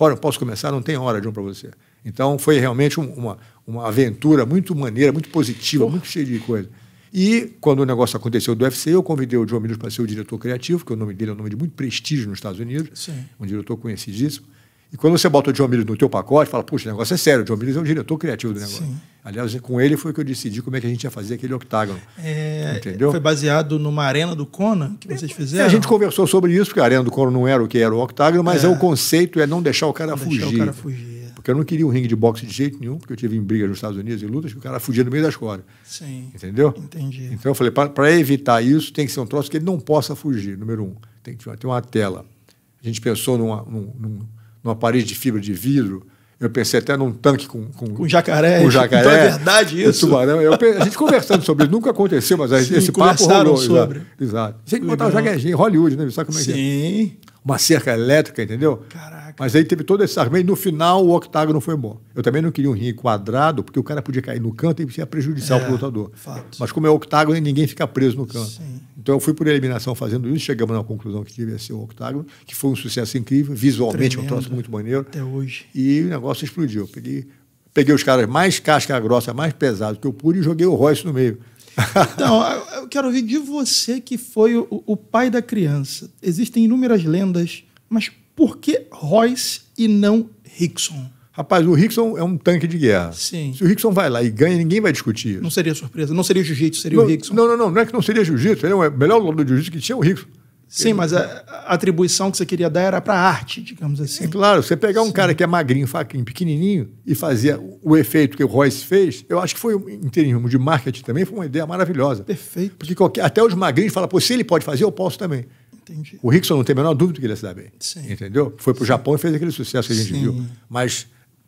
Ora, posso começar? Não tem hora, John, para você. Então foi realmente uma, uma aventura muito maneira, muito positiva, Porra. muito cheia de coisa. E quando o negócio aconteceu do UFC, eu convidei o John Milius para ser o diretor criativo, que o nome dele é um nome de muito prestígio nos Estados Unidos, Sim. um diretor conhecidíssimo. E quando você bota o John Milius no teu pacote, fala, puxa, o negócio é sério, o John Milius é o diretor criativo do negócio. Sim. Aliás, com ele foi que eu decidi como é que a gente ia fazer aquele octágono. É, entendeu? Foi baseado numa arena do Conan que vocês é, fizeram? É, a gente conversou sobre isso, porque a arena do Conan não era o que era o octágono, mas é. é o conceito é não deixar o cara não fugir. Deixar o cara fugir. Porque eu não queria um ringue de boxe de jeito nenhum, porque eu tive em briga nos Estados Unidos, e lutas, que o cara fugia no meio das cordas. Sim. Entendeu? Entendi. Então eu falei, para evitar isso, tem que ser um troço que ele não possa fugir, número um. Tem que ter uma tela. A gente pensou numa, num, numa parede de fibra de vidro, eu pensei até num tanque com, com, com jacaré. Com jacaré. Então é verdade isso. Tubarão. Eu, a gente conversando sobre isso, nunca aconteceu, mas Sim, esse papo rolou. sobre. Exato. exato. Tem que botar um jacaré em Hollywood, né? Sabe como é Sim. que é? Sim. Uma cerca elétrica, entendeu? Caraca. Mas aí teve todo esse arma e no final o octágono foi bom. Eu também não queria um ringue quadrado, porque o cara podia cair no canto e ser prejudicial é, para o lutador. Fato. Mas como é octágono, ninguém fica preso no canto. Sim. Então eu fui por eliminação fazendo isso, chegamos na conclusão que devia ser o octágono, que foi um sucesso incrível, visualmente Tremendo. um troço muito né? maneiro. Até hoje. E o negócio explodiu. peguei, peguei os caras mais casca grossa, mais pesado que eu pude e joguei o Royce no meio. Então, eu quero ouvir de você que foi o, o pai da criança. Existem inúmeras lendas, mas por que Royce e não Rickson? Rapaz, o Rickson é um tanque de guerra. Sim. Se o Rickson vai lá e ganha, ninguém vai discutir isso. Não seria surpresa. Não seria jiu-jitsu, seria não, o Rickson. Não, não, não. Não é que não seria jiu-jitsu. Ele é o melhor lutador de jiu-jitsu que tinha o Rickson. Sim, ele... mas a, atribuição que você queria dar era para arte, digamos assim. É claro. Você pegar um Sim. cara que é magrinho, faquinho, pequenininho e fazer o efeito que o Royce fez, eu acho que foi, em termos de marketing também, foi uma ideia maravilhosa. Perfeito. Porque qualquer, até os magrinhos falam, pô, se ele pode fazer, eu posso também. Entendi. O Rickson não tem a menor dúvida que ele ia se dar bem. Sim. Entendeu? Foi para o Japão e fez aquele sucesso que a gente Sim. viu. Mas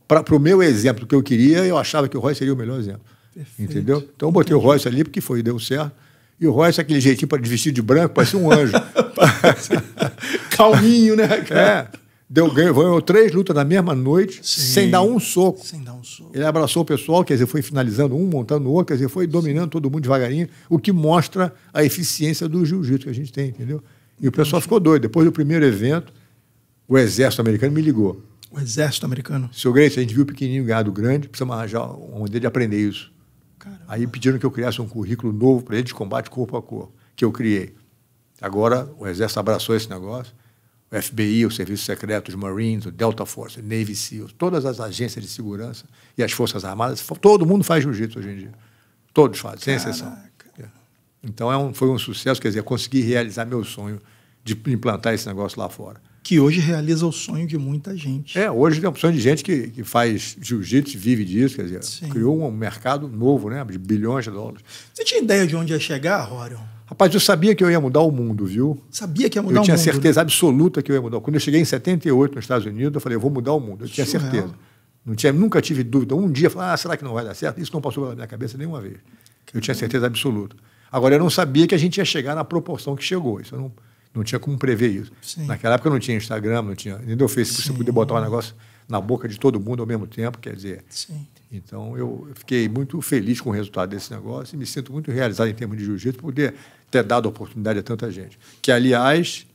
para o meu exemplo que eu queria, eu achava que o Royce seria o melhor exemplo. Perfeito. Entendeu? Então eu botei Entendi. o Royce ali porque foi, deu certo. E o Royce, é aquele jeitinho para vestir de branco, parecia um anjo. Calminho, né, cara? É. Deu ganho, ganhou três lutas na mesma noite, Sim. sem dar um soco. Sem dar um soco. Ele abraçou o pessoal, quer dizer, foi finalizando um, montando o outro, quer dizer, foi dominando todo mundo devagarinho, o que mostra a eficiência do jiu-jitsu que a gente tem, entendeu? E o pessoal ficou doido. Depois do primeiro evento, o exército americano me ligou. O exército americano? Seu Grace, a gente viu o pequenininho ganhado grande, precisamos arranjar uma maneira de aprender isso. Caramba. Aí pediram que eu criasse um currículo novo para ele de combate corpo a corpo, que eu criei. Agora o exército abraçou esse negócio. O FBI, o Serviço Secreto, os Marines, o Delta Force, o Navy SEALs, todas as agências de segurança e as Forças Armadas, todo mundo faz jiu-jitsu hoje em dia. Todos fazem, Caraca. sem exceção. Então é um, foi um sucesso, quer dizer, consegui realizar meu sonho de implantar esse negócio lá fora. Que hoje realiza o sonho de muita gente. É, hoje tem um opção de gente que, que faz jiu-jitsu, vive disso, quer dizer, Sim. criou um mercado novo, né, de bilhões de dólares. Você tinha ideia de onde ia chegar, Rorion? Rapaz, eu sabia que eu ia mudar o mundo, viu? Sabia que ia mudar o mundo. Eu tinha certeza né? absoluta que eu ia mudar. Quando eu cheguei em 78 nos Estados Unidos, eu falei, eu vou mudar o mundo. Eu tinha Surreal. certeza. Não tinha, nunca tive dúvida. Um dia, eu falei, ah, será que não vai dar certo? Isso não passou pela minha cabeça nenhuma vez. Que eu tinha certeza absoluta. Agora, eu não sabia que a gente ia chegar na proporção que chegou. Isso eu não, não tinha como prever isso. Sim. Naquela época não tinha Instagram, não tinha nem do Facebook, você podia botar um negócio na boca de todo mundo ao mesmo tempo, quer dizer. Sim. Então eu fiquei muito feliz com o resultado desse negócio e me sinto muito realizado em termos de jiu-jitsu por poder ter dado oportunidade a tanta gente. Que aliás,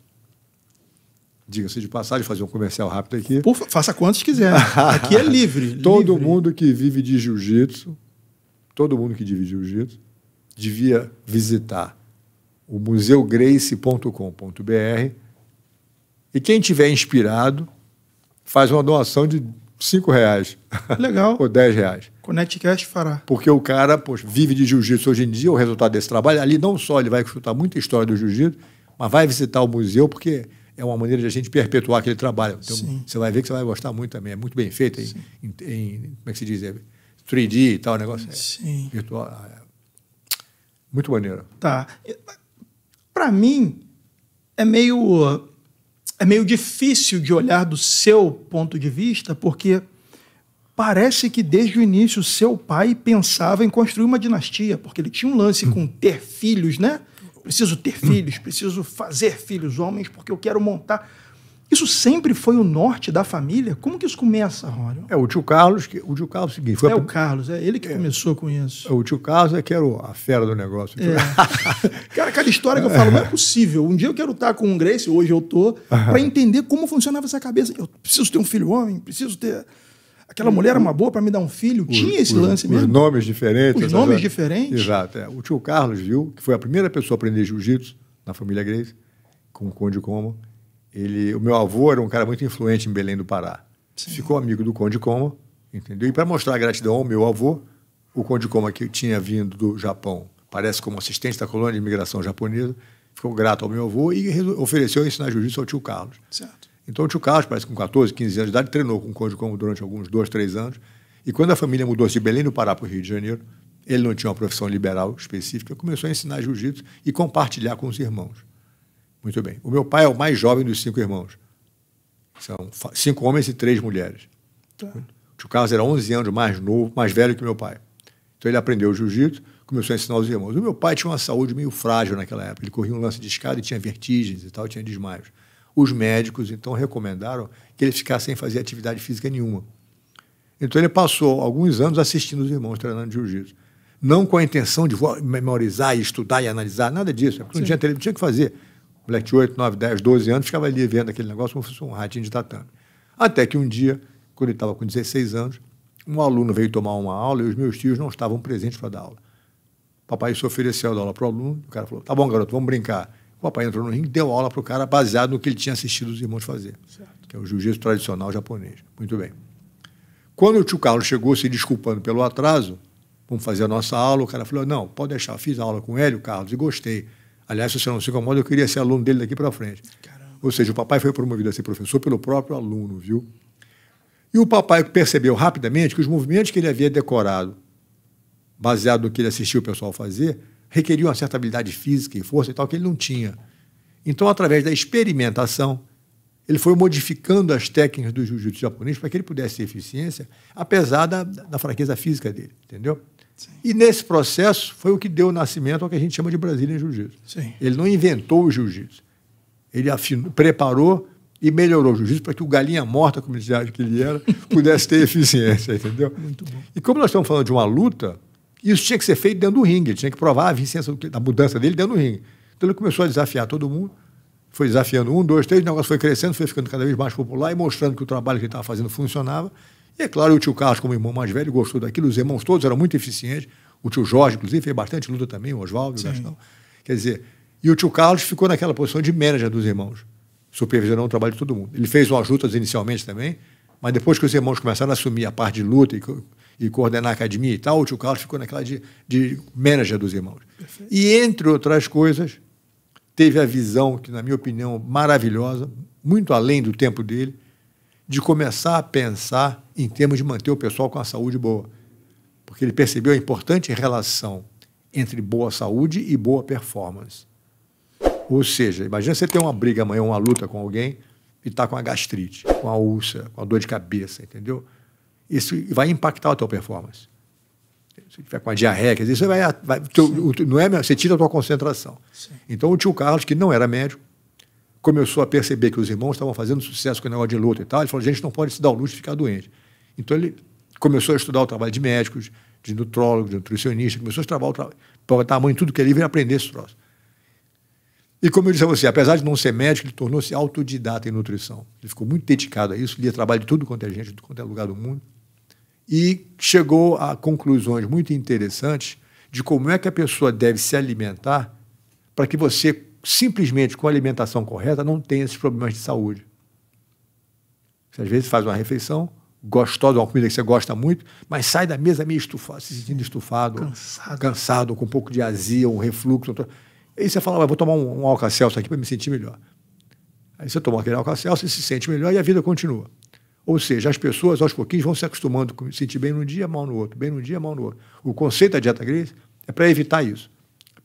diga-se de passagem, fazer um comercial rápido aqui. faça quantos quiser. Aqui é livre. todo livre. mundo que vive de jiu-jitsu, todo mundo que vive de jiu-jitsu devia visitar o museugrace.com.br e quem tiver inspirado faz uma doação de cinco reais. Legal. Ou dez reais. netcast fará. Porque o cara poxa, vive de jiu-jitsu hoje em dia, o resultado desse trabalho, ali não só ele vai escutar muita história do jiu-jitsu, mas vai visitar o museu porque é uma maneira de a gente perpetuar aquele trabalho. Então, você vai ver que você vai gostar muito também. É muito bem feito em, em, em, como é que se diz? É 3D e tal, negócio é Sim. É virtual, muito maneira. Tá. Para mim, é meio, é meio difícil de olhar do seu ponto de vista, porque parece que desde o início seu pai pensava em construir uma dinastia, porque ele tinha um lance hum. com ter filhos, né? Preciso ter hum. filhos, preciso fazer filhos homens, porque eu quero montar. Isso sempre foi o norte da família? Como que isso começa, Rônio? É, o tio Carlos, que, o tio Carlos é seguinte. Foi é o Carlos, é ele que é, começou com isso. É, o tio Carlos é que era a fera do negócio. É. Cara, cada história que eu falo, não é possível. Um dia eu quero estar com o Grace, hoje eu tô, para entender como funcionava essa cabeça. Eu preciso ter um filho homem, preciso ter. Aquela mulher era uma boa para me dar um filho. Os, Tinha esse os, lance mesmo. Os nomes diferentes. Os nomes diferentes. Exato. É. O tio Carlos viu, que foi a primeira pessoa a aprender jiu-jitsu na família Grace, com o Conde Como ele, o meu avô era um cara muito influente em Belém do Pará. Sim. Ficou amigo do Conde Como, entendeu? E para mostrar gratidão ao meu avô, o Conde Como, que tinha vindo do Japão, parece como assistente da colônia de imigração japonesa, ficou grato ao meu avô e ofereceu ensinar jiu-jitsu ao tio Carlos. Certo. Então o tio Carlos, parece que com 14, 15 anos de idade, treinou com o Conde Como durante alguns dois, três anos. E quando a família mudou de Belém do Pará para o Rio de Janeiro, ele não tinha uma profissão liberal específica, começou a ensinar jiu-jitsu e compartilhar com os irmãos. Muito bem. O meu pai é o mais jovem dos cinco irmãos. São cinco homens e três mulheres. Tá. O tio Carlos era 11 anos mais novo, mais velho que meu pai. Então ele aprendeu jiu-jitsu, começou a ensinar os irmãos. O meu pai tinha uma saúde meio frágil naquela época. Ele corria um lance de escada e tinha vertigens e tal, tinha desmaios. Os médicos então recomendaram que ele ficasse sem fazer atividade física nenhuma. Então ele passou alguns anos assistindo os irmãos treinando jiu-jitsu. Não com a intenção de memorizar, estudar e analisar, nada disso. Não tinha, não tinha o que fazer moleque de 8, 9, 10, 12 anos, ficava ali vendo aquele negócio como se fosse um ratinho de tatame. Até que um dia, quando ele estava com 16 anos, um aluno veio tomar uma aula e os meus tios não estavam presentes para dar aula. O papai se ofereceu a aula para o aluno, o cara falou, tá bom, garoto, vamos brincar. O papai entrou no ringue deu aula para o cara baseado no que ele tinha assistido os irmãos fazer, certo. que é o jiu-jitsu tradicional japonês. Muito bem. Quando o tio Carlos chegou se desculpando pelo atraso, vamos fazer a nossa aula, o cara falou, não, pode deixar, fiz a aula com o Hélio Carlos, e gostei. Aliás, se você não se incomoda, eu queria ser aluno dele daqui para frente. Caramba. Ou seja, o papai foi promovido a ser professor pelo próprio aluno, viu? E o papai percebeu rapidamente que os movimentos que ele havia decorado, baseado no que ele assistiu o pessoal fazer, requeriam uma certa habilidade física e força e tal que ele não tinha. Então, através da experimentação, ele foi modificando as técnicas do jiu-jitsu japonês para que ele pudesse ter eficiência, apesar da, da fraqueza física dele, entendeu? Sim. E nesse processo foi o que deu nascimento ao que a gente chama de Brasília em Jiu-Jitsu. Ele não inventou o Jiu-Jitsu. Ele afinou, preparou e melhorou o Jiu-Jitsu para que o galinha morta, como dizia que ele era, pudesse ter eficiência, entendeu? Muito bom. E como nós estamos falando de uma luta, isso tinha que ser feito dentro do ringue. Ele tinha que provar a eficiência a mudança dele dentro do ringue. Então ele começou a desafiar todo mundo foi desafiando um, dois, três, o negócio foi crescendo, foi ficando cada vez mais popular e mostrando que o trabalho que ele estava fazendo funcionava. E é claro, o tio Carlos, como irmão mais velho, gostou daquilo, os irmãos todos eram muito eficientes. O tio Jorge, inclusive, fez bastante luta também, o Oswaldo, o Gastão. Quer dizer, e o tio Carlos ficou naquela posição de manager dos irmãos, supervisionando o trabalho de todo mundo. Ele fez umas lutas inicialmente também, mas depois que os irmãos começaram a assumir a parte de luta e, e coordenar a academia e tal, o tio Carlos ficou naquela de, de manager dos irmãos. Perfeito. E, entre outras coisas, teve a visão, que, na minha opinião, maravilhosa, muito além do tempo dele, de começar a pensar em termos de manter o pessoal com a saúde boa. Porque ele percebeu a importante relação entre boa saúde e boa performance. Ou seja, imagina você ter uma briga amanhã, uma luta com alguém e tá com a gastrite, com a úlcera, com a dor de cabeça, entendeu? Isso vai impactar a tua performance. Se tiver com a diarreia, isso vai, vai não é, você tira a tua concentração. Sim. Então o tio Carlos, que não era médico, começou a perceber que os irmãos estavam fazendo sucesso com o negócio de luta e tal, ele falou: gente não pode se dar o luxo de ficar doente. Então ele começou a estudar o trabalho de médicos, de nutrólogos de nutricionista, começou a estudar o trabalho, botar a mão em tudo que ele é livre e aprender esse troço. E como eu disse a você, apesar de não ser médico, ele tornou-se autodidata em nutrição. Ele ficou muito dedicado a isso, lia trabalho de tudo quanto é gente, de quanto é lugar do mundo. E chegou a conclusões muito interessantes de como é que a pessoa deve se alimentar para que você simplesmente com a alimentação correta, não tem esses problemas de saúde. Você às vezes faz uma refeição gostosa, uma comida que você gosta muito, mas sai da mesa meio estufado, se sentindo estufado, cansado, cansado com um pouco de azia, um refluxo. Um... Aí você fala, ah, vou tomar um, um alcacelso aqui para me sentir melhor. Aí você toma aquele alcacelso e se sente melhor e a vida continua. Ou seja, as pessoas aos pouquinhos vão se acostumando com se sentir bem num dia, mal no outro, bem num dia, mal no outro. O conceito da dieta grega é para evitar isso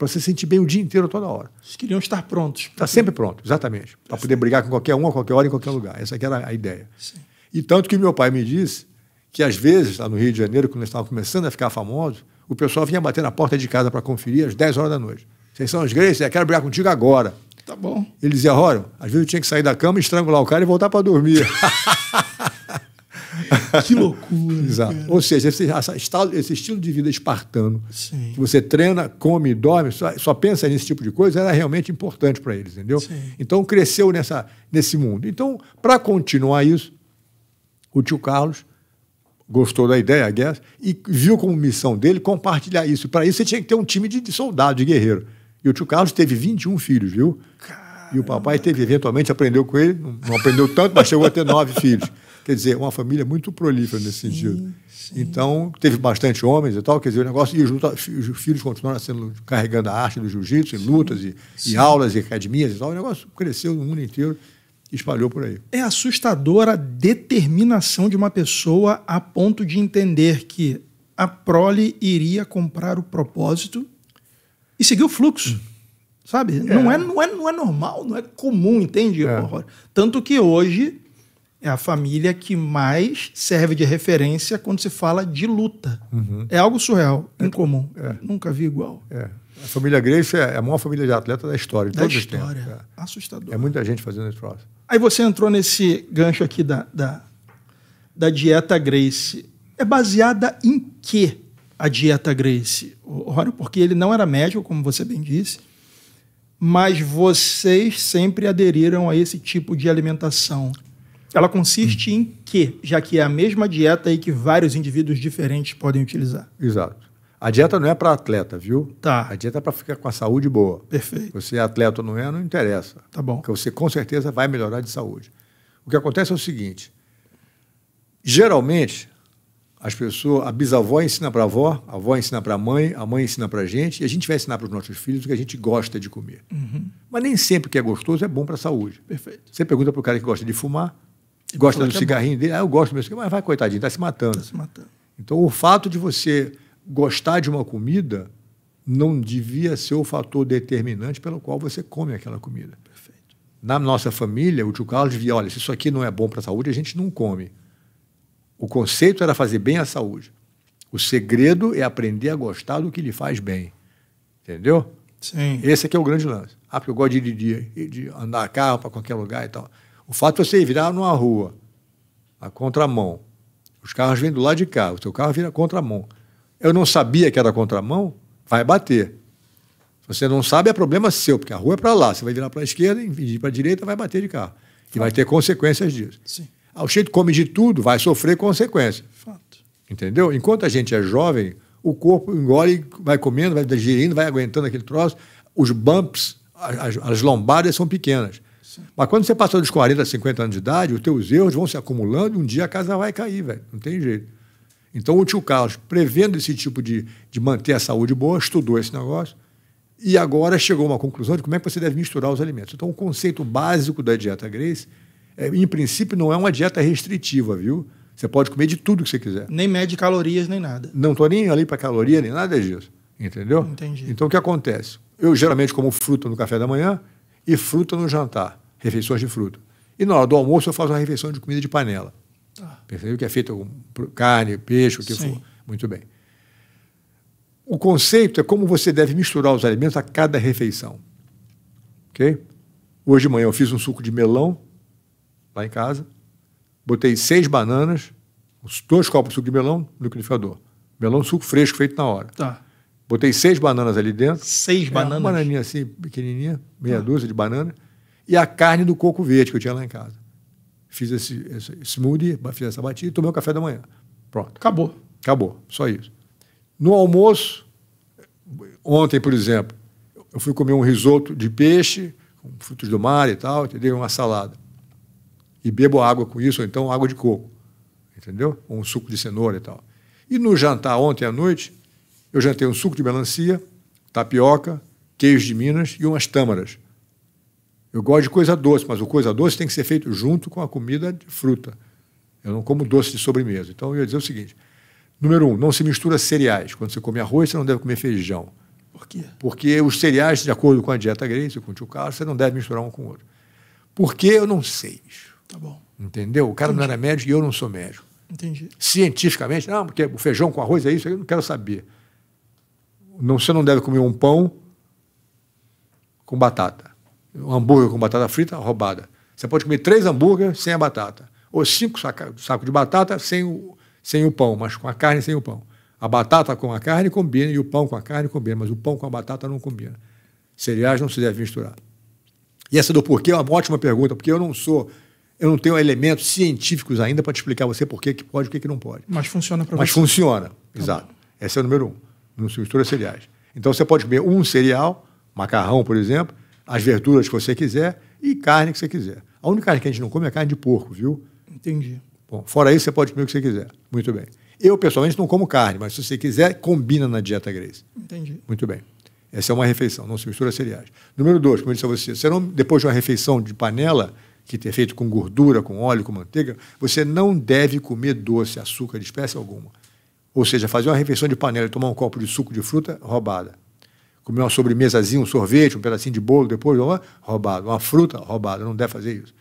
para você se sentir bem o dia inteiro, toda hora. Eles queriam estar prontos. Está sempre pronto, exatamente. Para poder brigar com qualquer um, a qualquer hora, em qualquer lugar. Essa era a ideia. Sim. E tanto que meu pai me disse que, às vezes, lá no Rio de Janeiro, quando nós estávamos começando a ficar famosos, o pessoal vinha bater na porta de casa para conferir às 10 horas da noite. Vocês são os Grace, eu é, quero brigar contigo agora. Tá bom. Ele dizia, olha, às vezes eu tinha que sair da cama, estrangular o cara e voltar para dormir. que loucura. Exato. Cara. Ou seja, esse, esse, estilo de vida espartano, Sim. que você treina, come, dorme, só, só, pensa nesse tipo de coisa, era realmente importante para eles, entendeu? Sim. Então cresceu nessa, nesse mundo. Então, para continuar isso, o tio Carlos gostou da ideia, I e viu como missão dele compartilhar isso. Para isso, você tinha que ter um time de, de soldado, de guerreiro. E o tio Carlos teve 21 filhos, viu? Caramba. E o papai teve, eventualmente, aprendeu com ele, não aprendeu tanto, mas chegou a ter nove filhos. Quer dizer, uma família muito prolífera nesse sim, sentido. Sim. Então, teve bastante homens e tal, quer dizer, o negócio. E os, os filhos continuaram sendo, carregando a arte do jiu-jitsu, em lutas e, e, aulas e academias e tal. O negócio cresceu no mundo inteiro e espalhou por aí. É assustadora a determinação de uma pessoa a ponto de entender que a prole iria comprar o propósito e seguir o fluxo. Hum. Sabe? É. Não, é, não, é, não é normal, não é comum, entende? É. Tanto que hoje é a família que mais serve de referência quando se fala de luta. Uhum. É algo surreal, é, incomum. É. Nunca vi igual. É. A família Grace é a maior família de atleta da história, de da todos história. os tempos. É. Assustador. É muita gente fazendo isso. Aí você entrou nesse gancho aqui da, da, da, dieta Grace. É baseada em quê a dieta Grace? Olha, porque ele não era médico, como você bem disse, mas vocês sempre aderiram a esse tipo de alimentação. Ela consiste hum. em quê? Já que é a mesma dieta e que vários indivíduos diferentes podem utilizar. Exato. A dieta não é para atleta, viu? Tá. A dieta é para ficar com a saúde boa. Perfeito. Você é atleta ou não é, não interessa. Tá bom. Porque você com certeza vai melhorar de saúde. O que acontece é o seguinte: geralmente as pessoas, a bisavó ensina para a avó, a avó ensina para a mãe, a mãe ensina para a gente, e a gente vai ensinar para os nossos filhos o que a gente gosta de comer. Uhum. Mas nem sempre que é gostoso é bom para a saúde. Perfeito. Você pergunta para o cara que gosta de fumar, Gosta do cigarrinho é dele? Ah, eu gosto do meu Mas vai, coitadinho, está se matando. Está se matando. Então, o fato de você gostar de uma comida não devia ser o fator determinante pelo qual você come aquela comida. Perfeito. Na nossa família, o tio Carlos via, olha, se isso aqui não é bom para a saúde, a gente não come. O conceito era fazer bem à saúde. O segredo é aprender a gostar do que lhe faz bem. Entendeu? Sim. Esse aqui é, é o grande lance. Ah, porque eu gosto de, de, de andar carro para qualquer lugar e tal. O fato é você virar numa rua, a contramão. Os carros vêm do lado de cá, o seu carro vira contramão. Eu não sabia que era contramão, vai bater. Se você não sabe, é problema seu, porque a rua é para lá. Você vai virar para a esquerda, e para a direita, vai bater de carro. E vai ter consequências disso. Sim. Ah, o cheiro come de tudo, vai sofrer consequências. Fato. Entendeu? Enquanto a gente é jovem, o corpo engole, vai comendo, vai digerindo, vai aguentando aquele troço. Os bumps, as, as lombadas são pequenas. Sim. Mas quando você passou dos 40, 50 anos de idade, os teus erros vão se acumulando e um dia a casa vai cair, velho. Não tem jeito. Então o tio Carlos, prevendo esse tipo de, de manter a saúde boa, estudou esse negócio e agora chegou a uma conclusão de como é que você deve misturar os alimentos. Então o conceito básico da dieta Grace, é, em princípio, não é uma dieta restritiva, viu? Você pode comer de tudo que você quiser. Nem mede calorias, nem nada. Não estou nem ali para caloria, nem nada disso. Entendeu? Entendi. Então o que acontece? Eu geralmente como fruta no café da manhã e fruta no jantar refeições de fruta. E na hora do almoço eu faço uma refeição de comida de panela. Ah. Percebeu que é feita com carne, peixe, o que Sim. for. Muito bem. O conceito é como você deve misturar os alimentos a cada refeição. Ok? Hoje de manhã eu fiz um suco de melão lá em casa, botei seis bananas, dois copos de suco de melão no liquidificador. Melão, suco fresco feito na hora. Tá. Botei seis bananas ali dentro. Seis é, bananas? Uma bananinha assim, pequenininha, meia tá. dúzia de banana e a carne do coco verde que eu tinha lá em casa. Fiz esse, esse smoothie, fiz essa batida e tomei o café da manhã. Pronto. Acabou. Acabou, só isso. No almoço, ontem, por exemplo, eu fui comer um risoto de peixe, com frutos do mar e tal, entendeu? Uma salada. E bebo água com isso, ou então água de coco, entendeu? Ou um suco de cenoura e tal. E no jantar ontem à noite, eu jantei um suco de melancia, tapioca, queijo de Minas e umas tâmaras. Eu gosto de coisa doce, mas o coisa doce tem que ser feito junto com a comida de fruta. Eu não como doce de sobremesa. Então eu ia dizer o seguinte: número um, não se mistura cereais. Quando você come arroz, você não deve comer feijão. Por quê? Porque os cereais, de acordo com a dieta grega, com o tio Carlos, você não deve misturar um com o outro. Por quê? Eu não sei, bicho. Tá bom. Entendeu? O cara Entendi. não era médico e eu não sou médico. Entendi. Cientificamente, não, porque o feijão com arroz é isso, eu não quero saber. Não, você não deve comer um pão com batata um hambúrguer com batata frita, roubada. Você pode comer três hambúrgueres sem a batata. Ou cinco sacos saco de batata sem o, sem o pão, mas com a carne sem o pão. A batata com a carne combina e o pão com a carne combina, mas o pão com a batata não combina. Cereais não se deve misturar. E essa do porquê é uma ótima pergunta, porque eu não sou, eu não tenho elementos científicos ainda para te explicar você por que pode e o que, não pode. Mas funciona para você. Mas funciona, tá exato. Esse é o número um. Não se mistura cereais. Então você pode comer um cereal, macarrão, por exemplo, as verduras que você quiser e carne que você quiser. A única carne que a gente não come é carne de porco, viu? Entendi. Bom, fora isso, você pode comer o que você quiser. Muito bem. Eu, pessoalmente, não como carne, mas se você quiser, combina na dieta Grace. Entendi. Muito bem. Essa é uma refeição, não se mistura cereais. Número dois, como eu disse a você, você não, depois de uma refeição de panela, que ter feito com gordura, com óleo, com manteiga, você não deve comer doce, açúcar de espécie alguma. Ou seja, fazer uma refeição de panela e tomar um copo de suco de fruta, roubada comer uma sobremesazinha, um sorvete, um pedacinho de bolo, depois, uma, roubado, uma fruta, roubado, não deve fazer isso.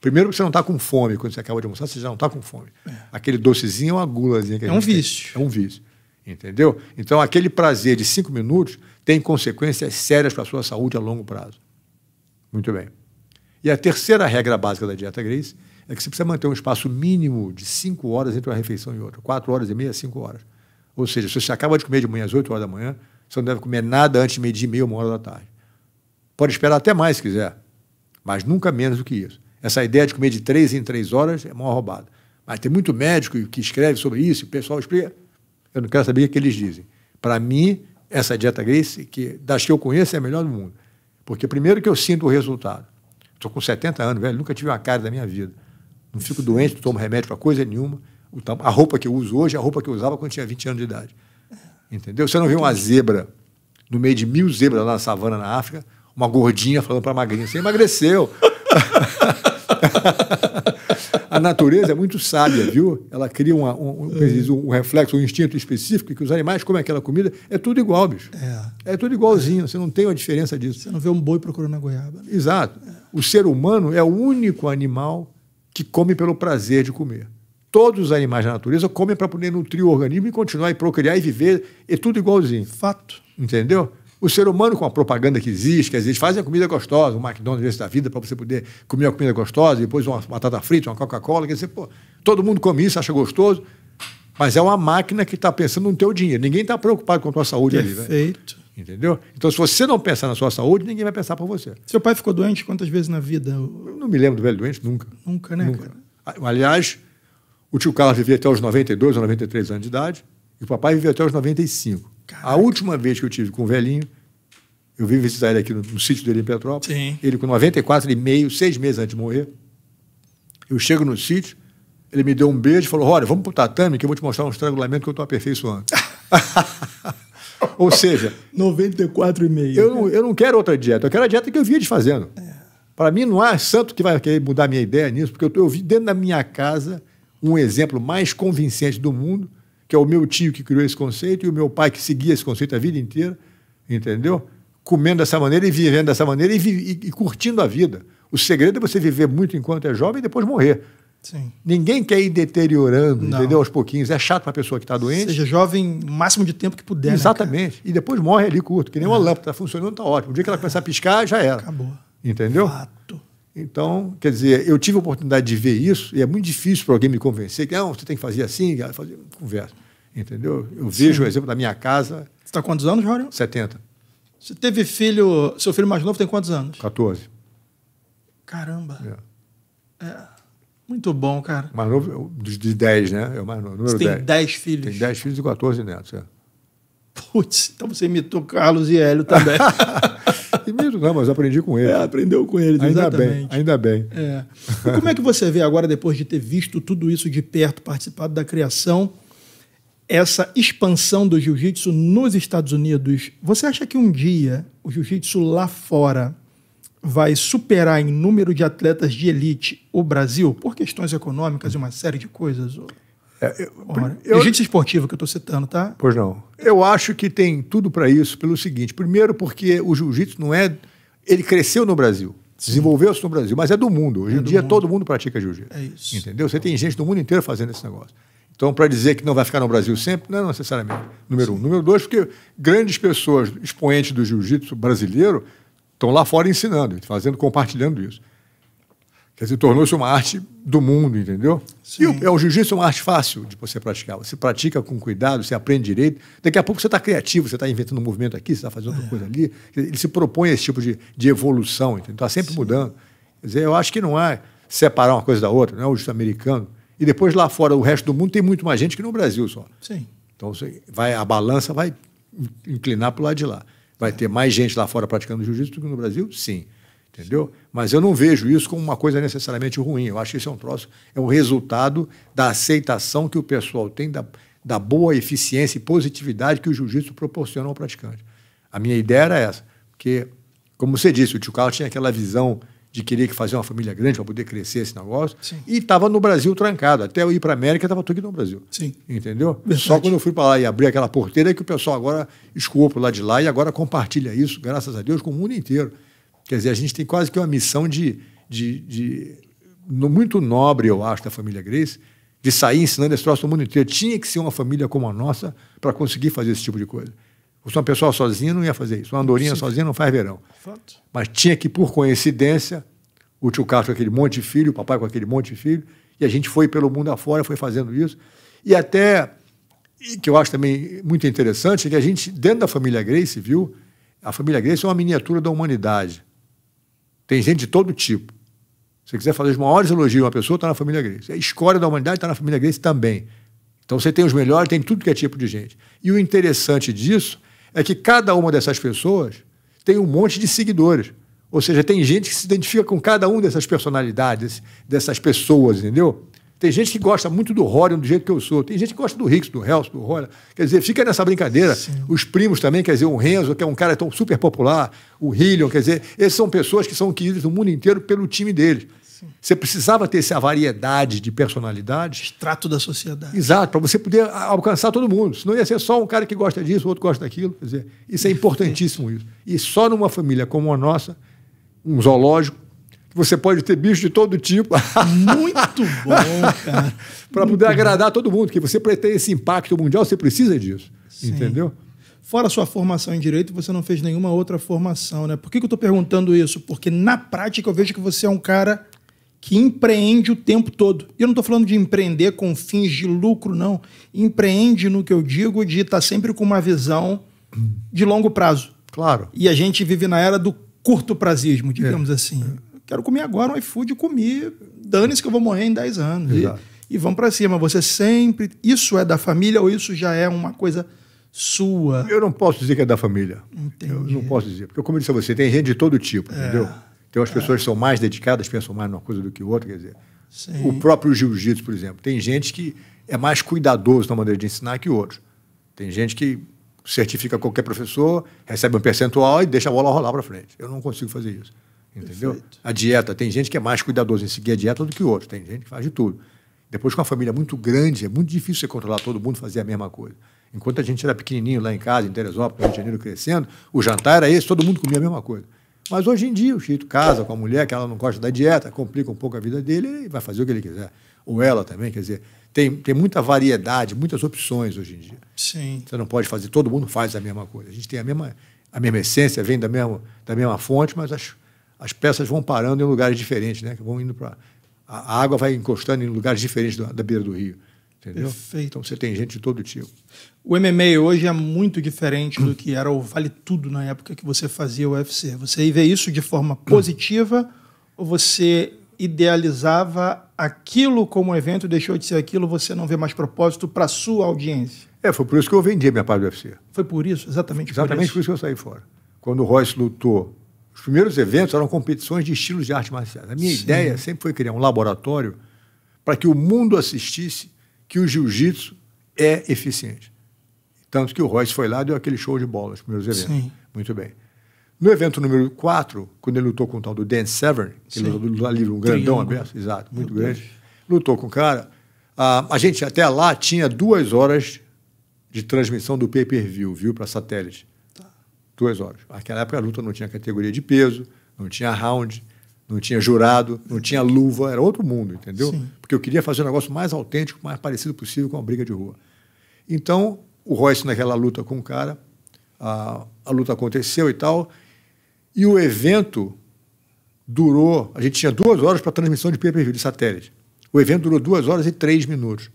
Primeiro, você não está com fome. Quando você acaba de almoçar, você já não está com fome. É. Aquele docezinho é uma gulazinha que É um vício. Tem. É um vício. Entendeu? Então, aquele prazer de cinco minutos tem consequências sérias para a sua saúde a longo prazo. Muito bem. E a terceira regra básica da dieta Grace é que você precisa manter um espaço mínimo de cinco horas entre uma refeição e outra. Quatro horas e meia, cinco horas. Ou seja, se você acaba de comer de manhã às oito horas da manhã, você não deve comer nada antes de meio-dia e meia, uma hora da tarde. Pode esperar até mais se quiser, mas nunca menos do que isso. Essa ideia de comer de três em três horas é mó roubada. Mas tem muito médico que escreve sobre isso, e o pessoal explica. Eu não quero saber o que eles dizem. Para mim, essa dieta Grace, que, das que eu conheço, é a melhor do mundo. Porque primeiro que eu sinto o resultado. Estou com 70 anos, velho, nunca tive uma cara da minha vida. Não fico doente, não tomo remédio para coisa nenhuma. A roupa que eu uso hoje é a roupa que eu usava quando tinha 20 anos de idade. Entendeu? Você não vê uma zebra no meio de mil zebras lá na savana na África, uma gordinha falando para magrinha: você assim, emagreceu. a natureza é muito sábia, viu? Ela cria uma, um, um, um, reflexo, um instinto específico, que os animais comem aquela comida, é tudo igual, bicho. É, é tudo igualzinho, você não tem uma diferença disso. Você não vê um boi procurando a goiaba. Né? Exato. É. O ser humano é o único animal que come pelo prazer de comer. Todos os animais da natureza comem para poder nutrir o organismo e continuar e procriar e viver, é tudo igualzinho. Fato. Entendeu? O ser humano, com a propaganda que existe, que existe, fazem a comida gostosa, o McDonald's da vida, para você poder comer a comida gostosa, depois uma batata frita, uma Coca-Cola, quer dizer, pô, todo mundo come isso, acha gostoso, mas é uma máquina que está pensando no teu dinheiro. Ninguém está preocupado com a tua saúde Perfeito. ali. Perfeito. Né? Entendeu? Então, se você não pensar na sua saúde, ninguém vai pensar para você. Seu pai ficou doente quantas vezes na vida? Eu não me lembro do velho doente, nunca. Nunca, né? Nunca. Cara? Aliás, o tio Carlos vivia até os 92 ou 93 anos de idade, e o papai vivia até os 95. Caraca. A última vez que eu tive com o velhinho, eu vim visitar ele aqui no, no sítio dele em Petrópolis. Sim. Ele com 94 e meio, seis meses antes de morrer. Eu chego no sítio, ele me deu um beijo e falou: Olha, vamos pro tatame que eu vou te mostrar um estrangulamento que eu tô aperfeiçoando. Ou seja. 94,5. Eu, não, né? eu não quero outra dieta, eu quero a dieta que eu via desfazendo. É. Para mim, não há santo que vai querer mudar minha ideia nisso, porque eu, eu vi dentro da minha casa um exemplo mais convincente do mundo, que é o meu tio que criou esse conceito e o meu pai que seguia esse conceito a vida inteira, entendeu? Comendo dessa maneira e vivendo dessa maneira e, e, e curtindo a vida. O segredo é você viver muito enquanto é jovem e depois morrer. Sim. Ninguém quer ir deteriorando, Não. entendeu? Aos pouquinhos. É chato para a pessoa que está doente. Seja jovem o máximo de tempo que puder. Né, Exatamente. Né, e depois morre ali curto, que nem é. uma lâmpada. Está funcionando, está ótimo. O dia que ela começar a piscar, já era. Acabou. Entendeu? Fato. Então, quer dizer, eu tive a oportunidade de ver isso, e é muito difícil para alguém me convencer que não, ah, você tem que fazer assim, fazer conversa. Entendeu? Eu Sim. vejo o exemplo da minha casa. Você está quantos anos, Jorge? 70. Você teve filho. Seu filho mais novo tem quantos anos? 14. Caramba. É. é. Muito bom, cara. Mais novo, de 10, né? É o mais novo. Número Você tem 10, 10 filhos. Tem 10 filhos e 14 netos, é. Putz, então você imitou Carlos e Hélio também. e mesmo não, mas aprendi com ele. É, aprendeu com ele, ainda exatamente. bem. Ainda bem. É. E como é que você vê agora, depois de ter visto tudo isso de perto, participado da criação, essa expansão do jiu-jitsu nos Estados Unidos? Você acha que um dia o jiu-jitsu lá fora vai superar em número de atletas de elite o Brasil por questões econômicas e uma série de coisas? Ou... É, eu, Registro esportivo que eu estou citando, tá? Pois não. Eu acho que tem tudo para isso pelo seguinte: primeiro, porque o jiu-jitsu não é. Ele cresceu no Brasil, desenvolveu-se no Brasil, mas é do mundo. Hoje é em dia mundo. todo mundo pratica jiu-jitsu. É isso. Entendeu? Você tem gente do mundo inteiro fazendo esse negócio. Então, para dizer que não vai ficar no Brasil sempre, não é necessariamente. Número Sim. um. Número dois, porque grandes pessoas, expoentes do jiu-jitsu brasileiro, estão lá fora ensinando, fazendo, compartilhando isso. Quer dizer, tornou-se uma arte do mundo, entendeu? Sim. E o, é, o jiu-jitsu é uma arte fácil de você praticar. Você pratica com cuidado, você aprende direito. Daqui a pouco você está criativo, você está inventando um movimento aqui, você está fazendo outra é. coisa ali. Ele se propõe a esse tipo de, de evolução, está sempre Sim. mudando. Quer dizer, eu acho que não é separar uma coisa da outra, não é o jiu-jitsu americano. E depois lá fora, o resto do mundo tem muito mais gente que no Brasil só. Sim. Então você vai, a balança vai inclinar para o lado de lá. Vai é. ter mais gente lá fora praticando jiu-jitsu do que no Brasil? Sim. Entendeu? Mas eu não vejo isso como uma coisa necessariamente ruim. Eu acho que isso é um troço, é um resultado da aceitação que o pessoal tem da, da boa eficiência e positividade que o jiu-jitsu proporciona ao praticante. A minha ideia era essa, porque, como você disse, o tio Carlos tinha aquela visão de querer que fazer uma família grande para poder crescer esse negócio. Sim. E estava no Brasil trancado. Até eu ir para a América, estava tudo aqui no Brasil. Sim. Entendeu? Verdade. Só quando eu fui para lá e abri aquela porteira é que o pessoal agora escoou para lá de lá e agora compartilha isso, graças a Deus, com o mundo inteiro. Quer dizer, a gente tem quase que uma missão de, de, de muito nobre, eu acho, da família Grace, de sair ensinando esse troço no mundo inteiro. Tinha que ser uma família como a nossa para conseguir fazer esse tipo de coisa. Se uma pessoa sozinha não ia fazer isso. Uma andorinha sozinha não faz verão. Fato. Mas tinha que, por coincidência, o tio Castro com aquele monte de filho, o papai com aquele monte de filho, e a gente foi pelo mundo afora, foi fazendo isso. E até, que eu acho também muito interessante, é que a gente, dentro da família Grace, viu, a família Grace é uma miniatura da humanidade. Tem gente de todo tipo. Se você quiser fazer os maiores elogios a uma pessoa, está na família Grace. A escória da humanidade está na família Grace também. Então você tem os melhores, tem tudo que é tipo de gente. E o interessante disso é que cada uma dessas pessoas tem um monte de seguidores. Ou seja, tem gente que se identifica com cada uma dessas personalidades, dessas pessoas, entendeu? Tem gente que gosta muito do Rorion do jeito que eu sou. Tem gente que gosta do Ricks, do Helso, do Rorion. Quer dizer, fica nessa brincadeira. Sim. Os primos também, quer dizer, o Renzo, que é um cara tão super popular, o Hillion, quer dizer, esses são pessoas que são queridas no mundo inteiro pelo time deles. Você precisava ter essa variedade de personalidades. Extrato da sociedade. Exato, para você poder alcançar todo mundo. Senão ia ser só um cara que gosta disso, o outro gosta daquilo. Quer dizer, isso é importantíssimo isso. E só numa família como a nossa, um zoológico, você pode ter bicho de todo tipo. Muito bom, cara. Para poder bom. agradar todo mundo, que você pretende esse impacto mundial, você precisa disso. Sim. Entendeu? Fora a sua formação em direito, você não fez nenhuma outra formação, né? Por que, que eu estou perguntando isso? Porque na prática eu vejo que você é um cara que empreende o tempo todo. E eu não estou falando de empreender com fins de lucro, não. Empreende no que eu digo de estar tá sempre com uma visão de longo prazo. Claro. E a gente vive na era do curto prazismo, digamos é. assim quero comer agora um iFood e comi, dane-se que eu vou morrer em 10 anos. Exato. E, e vamos para cima. Você sempre. Isso é da família ou isso já é uma coisa sua? Eu não posso dizer que é da família. Entendi. Eu não posso dizer. Porque, como eu disse a você, tem gente de todo tipo, é. entendeu? Então as é. pessoas é. são mais dedicadas, pensam mais numa coisa do que outra, quer dizer. Sim. O próprio jiu-jitsu, por exemplo. Tem gente que é mais cuidadoso na maneira de ensinar que outros. Tem gente que certifica qualquer professor, recebe um percentual e deixa a bola rolar para frente. Eu não consigo fazer isso. Entendeu? Perfeito. A dieta, tem gente que é mais cuidadoso em seguir a dieta do que outro, tem gente que faz de tudo. Depois, com uma família muito grande, é muito difícil você controlar todo mundo fazer a mesma coisa. Enquanto a gente era pequenininho lá em casa, em Teresópolis, Rio de Janeiro crescendo, o jantar era esse, todo mundo comia a mesma coisa. Mas hoje em dia, o Chito casa com a mulher que ela não gosta da dieta, complica um pouco a vida dele e vai fazer o que ele quiser. Ou ela também, quer dizer, tem, tem muita variedade, muitas opções hoje em dia. Sim. Você não pode fazer, todo mundo faz a mesma coisa. A gente tem a mesma, a mesma essência, vem da mesma, da mesma fonte, mas acho, as peças vão parando em lugares diferentes, né? Que vão indo para a água vai encostando em lugares diferentes da, da beira do rio. Entendeu? Perfeito. Então você tem gente de todo tipo. O MMA hoje é muito diferente do que era o Vale Tudo na época que você fazia o UFC. Você vê isso de forma positiva ou você idealizava aquilo como evento, deixou de ser aquilo, você não vê mais propósito para sua audiência? É, foi por isso que eu vendi minha parte do UFC. Foi por isso, exatamente, exatamente por isso. Exatamente por isso que eu saí fora. Quando o Royce lutou os primeiros eventos eram competições de estilos de artes marciais. A minha Sim. ideia sempre foi criar um laboratório para que o mundo assistisse que o jiu-jitsu é eficiente. Tanto que o Royce foi lá e deu aquele show de bola, os primeiros eventos. Sim. Muito bem. No evento número 4, quando ele lutou com o tal do Dan Severn, que Sim. ele lutou ali um grandão aberto, exato, muito Meu grande, Deus. lutou com o cara. Ah, a gente até lá tinha duas horas de transmissão do pay-per-view, viu, para satélite. Duas horas. Naquela época a luta não tinha categoria de peso, não tinha round, não tinha jurado, não tinha luva, era outro mundo, entendeu? Sim. Porque eu queria fazer um negócio mais autêntico, mais parecido possível com uma briga de rua. Então, o Royce naquela luta com o cara, a, a luta aconteceu e tal, e o evento durou, a gente tinha duas horas para transmissão de pay-per-view de satélite. O evento durou duas horas e três minutos.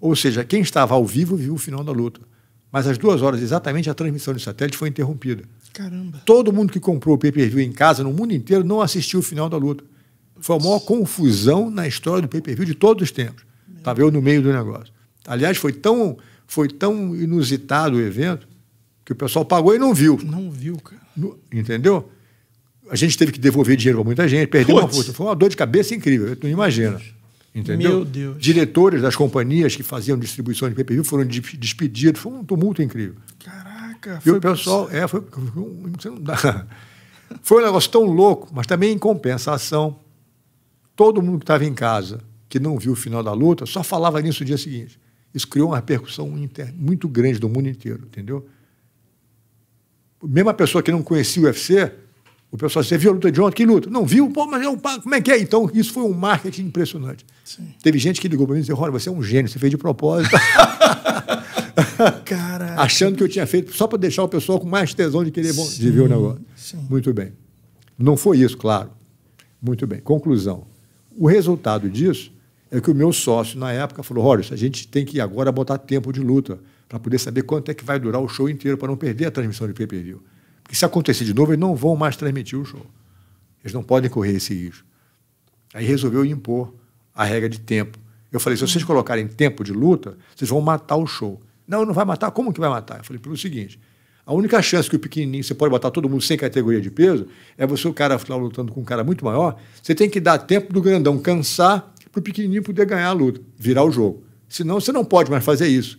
Ou seja, quem estava ao vivo viu o final da luta mas às duas horas exatamente a transmissão de satélite foi interrompida. Caramba. Todo mundo que comprou o pay-per-view em casa, no mundo inteiro, não assistiu o final da luta. Foi a maior confusão na história do pay-per-view de todos os tempos. Estava eu no meio do negócio. Aliás, foi tão, foi tão inusitado o evento que o pessoal pagou e não viu. Não viu, cara. No, entendeu? A gente teve que devolver dinheiro para muita gente, perdeu uma força. Foi uma dor de cabeça incrível, tu não imagina. Entendeu? Meu Deus. Diretores das companhias que faziam distribuição de PPV foram despedidos. Foi um tumulto incrível. Caraca. E o pessoal, é, foi, você não dá. Foi um negócio tão louco, mas também em compensação, todo mundo que estava em casa, que não viu o final da luta, só falava nisso no dia seguinte. Isso criou uma repercussão muito grande do mundo inteiro, entendeu? Mesmo a pessoa que não conhecia o UFC o pessoal disse, você viu a luta de ontem? Que luta? Não viu? Pô, mas é um, como é que é? Então, isso foi um marketing impressionante. Sim. Teve gente que ligou para mim e disse, Rony, você é um gênio, você fez de propósito. Caraca. Achando que eu tinha feito só para deixar o pessoal com mais tesão de querer de ver o negócio. Sim. Muito bem. Não foi isso, claro. Muito bem. Conclusão. O resultado disso é que o meu sócio, na época, falou: olha, a gente tem que agora botar tempo de luta para poder saber quanto é que vai durar o show inteiro para não perder a transmissão de pay-per-view. Porque se acontecer de novo, eles não vão mais transmitir o show. Eles não podem correr esse risco. Aí resolveu impor a regra de tempo. Eu falei, se vocês uhum. colocarem tempo de luta, vocês vão matar o show. Não, não vai matar. Como que vai matar? Eu falei, pelo seguinte, a única chance que o pequenininho, você pode botar todo mundo sem categoria de peso, é você, o cara, estar lutando com um cara muito maior, você tem que dar tempo do grandão cansar para o pequenininho poder ganhar a luta, virar o jogo. Senão, você não pode mais fazer isso.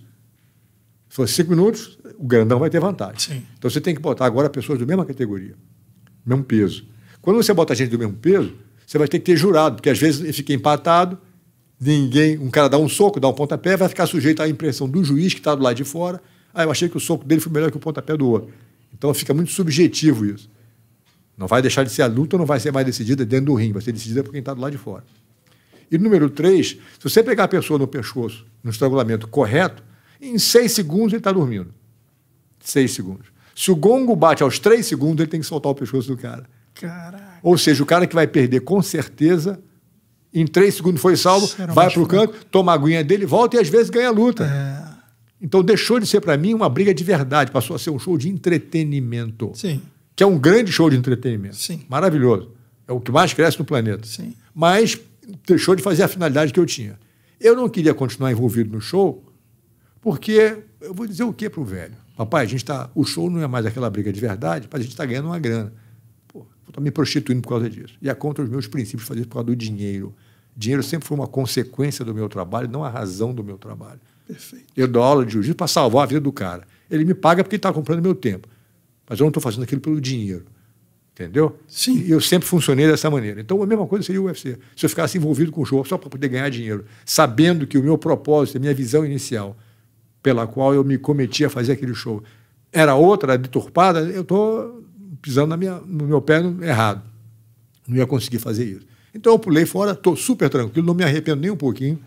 Se for cinco minutos, o grandão vai ter vantagem. Sim. Então você tem que botar agora pessoas do mesma categoria, mesmo peso. Quando você bota gente do mesmo peso, você vai ter que ter jurado, porque às vezes ele fica empatado, ninguém, um cara dá um soco, dá um pontapé, vai ficar sujeito à impressão do juiz que está do lado de fora. Ah, eu achei que o soco dele foi melhor que o pontapé do outro. Então fica muito subjetivo isso. Não vai deixar de ser a luta, não vai ser mais decidida dentro do ringue, vai ser decidida por quem está do lado de fora. E número três, se você pegar a pessoa no pescoço, no estrangulamento correto, em seis segundos ele está dormindo. Seis segundos. Se o gongo bate aos três segundos, ele tem que soltar o pescoço do cara. Caraca. Ou seja, o cara que vai perder com certeza, em três segundos foi salvo, Será vai para o canto, toma a aguinha dele, volta e às vezes ganha a luta. É. Então deixou de ser para mim uma briga de verdade, passou a ser um show de entretenimento. Sim. Que é um grande show de entretenimento. Sim. Maravilhoso. É o que mais cresce no planeta. Sim. Mas deixou de fazer a finalidade que eu tinha. Eu não queria continuar envolvido no show porque eu vou dizer o que para o velho? Papai, a gente tá, o show não é mais aquela briga de verdade, mas a gente está ganhando uma grana. Pô, me prostituindo por causa disso. E é contra os meus princípios fazer isso por causa do dinheiro. Dinheiro sempre foi uma consequência do meu trabalho, não a razão do meu trabalho. Perfeito. Eu dou aula de jiu-jitsu para salvar a vida do cara. Ele me paga porque ele está comprando meu tempo. Mas eu não estou fazendo aquilo pelo dinheiro. Entendeu? Sim. E eu sempre funcionei dessa maneira. Então, a mesma coisa seria o UFC. Se eu ficasse envolvido com o show só para poder ganhar dinheiro, sabendo que o meu propósito, a minha visão inicial pela qual eu me cometi a fazer aquele show era outra, deturpada, eu estou pisando minha, no meu pé errado. Não ia conseguir fazer isso. Então eu pulei fora, estou super tranquilo, não me arrependo nem um pouquinho.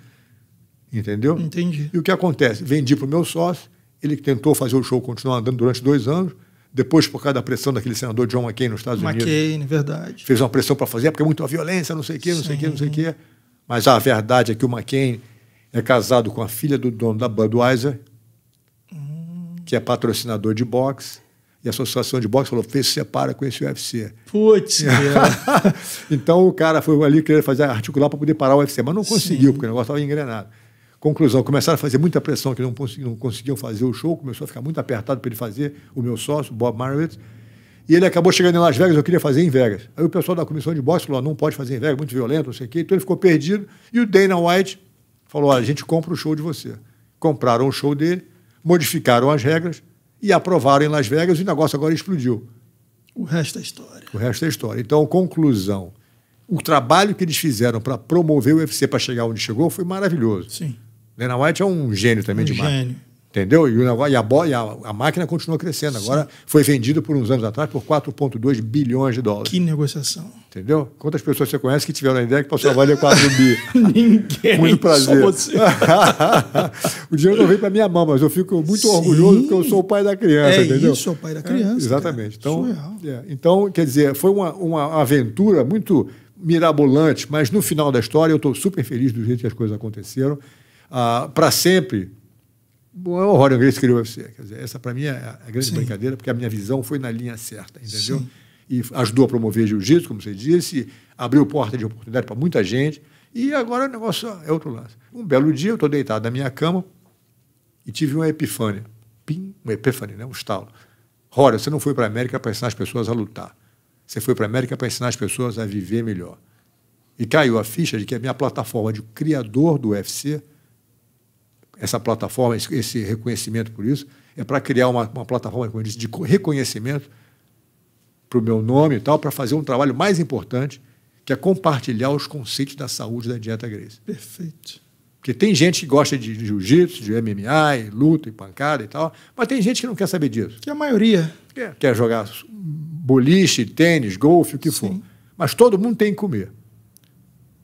Entendeu? Entendi. E o que acontece? Vendi para o meu sócio, ele tentou fazer o show continuar andando durante dois anos. Depois, por causa da pressão daquele senador John McCain nos Estados McCain, Unidos. McCain, verdade. Fez uma pressão para fazer, porque é muita violência, não sei o quê, não sei o quê, não sei o quê. Mas a verdade é que o McCain é casado com a filha do dono da Budweiser, hum. que é patrocinador de boxe. E a associação de boxe falou: fez, separa com esse UFC. Putz! então o cara foi ali querer fazer articular para poder parar o UFC, mas não conseguiu, Sim. porque o negócio estava engrenado. Conclusão, começaram a fazer muita pressão, que não, consegui, não conseguiam fazer o show, começou a ficar muito apertado para ele fazer, o meu sócio, Bob Marowitz. E ele acabou chegando em Las Vegas, eu queria fazer em Vegas. Aí o pessoal da comissão de boxe falou: não pode fazer em Vegas, muito violento, não sei o quê. Então ele ficou perdido. E o Dana White Falou: a gente compra o show de você. Compraram o show dele, modificaram as regras e aprovaram em Las Vegas e o negócio agora explodiu. O resto é história. O resto é história. Então, conclusão. O trabalho que eles fizeram para promover o UFC para chegar onde chegou foi maravilhoso. Sim. Dana White é um gênio também um de gênio. Entendeu? E, o negócio, e, a, bola, e a, a máquina continua crescendo. Sim. Agora foi vendido por uns anos atrás por 4,2 bilhões de dólares. Que negociação. Entendeu? Quantas pessoas você conhece que tiveram a ideia que passou a valer 4 bi? Ninguém. Muito prazer. Só você. o dinheiro não vem para minha mão, mas eu fico muito Sim. orgulhoso porque eu sou o pai da criança, é entendeu? Isso, sou o pai da é, criança. Então, é, exatamente. Então, é. então, quer dizer, foi uma, uma aventura muito mirabolante, mas no final da história eu estou super feliz do jeito que as coisas aconteceram. Ah, para sempre, Bom, é o Rorion Grace criou o UFC. Quer dizer, essa para mim é a grande Sim. brincadeira, porque a minha visão foi na linha certa, entendeu? Sim. E ajudou a promover jiu-jitsu, como você disse, abriu porta de oportunidade para muita gente. E agora o negócio é outro lance. Um belo dia eu estou deitado na minha cama e tive uma epifânia. Pim, uma epifânia, né? um estalo. Rorion, você não foi para a América para ensinar as pessoas a lutar. Você foi para a América para ensinar as pessoas a viver melhor. E caiu a ficha de que a minha plataforma de criador do UFC essa plataforma, esse reconhecimento por isso, é para criar uma, uma plataforma, como eu disse, de reconhecimento para o meu nome e tal, para fazer um trabalho mais importante, que é compartilhar os conceitos da saúde da dieta Grace. Perfeito. Porque tem gente que gosta de jiu-jitsu, de MMA, e luta e pancada e tal, mas tem gente que não quer saber disso. Que a maioria. Quer, quer jogar boliche, tênis, golfe, o que Sim. for. Mas todo mundo tem que comer.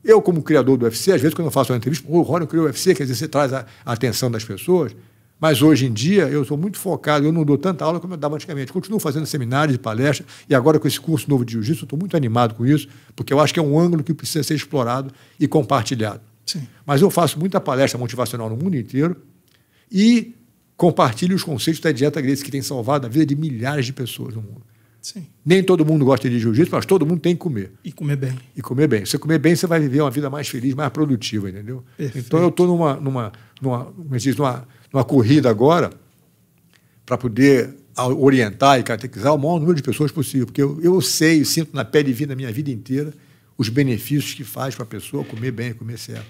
Eu, como criador do UFC, às vezes quando eu faço uma entrevista, o Rony criou o UFC, quer dizer, você traz a, atenção das pessoas. Mas hoje em dia eu sou muito focado, eu não dou tanta aula como eu dava antigamente. Continuo fazendo seminários e palestras, e agora com esse curso novo de jiu-jitsu, estou muito animado com isso, porque eu acho que é um ângulo que precisa ser explorado e compartilhado. Sim. Mas eu faço muita palestra motivacional no mundo inteiro e compartilho os conceitos da dieta grega que tem salvado a vida de milhares de pessoas no mundo. Sim. Nem todo mundo gosta de jiu-jitsu, mas todo mundo tem que comer. E comer bem. E comer bem. Se comer bem, você vai viver uma vida mais feliz, mais produtiva, entendeu? Perfeito. Então eu estou numa, numa, numa, é numa, numa corrida agora para poder orientar e catequizar o maior número de pessoas possível, porque eu, eu sei, eu sinto na pele e vi na minha vida inteira os benefícios que faz para a pessoa comer bem, comer certo.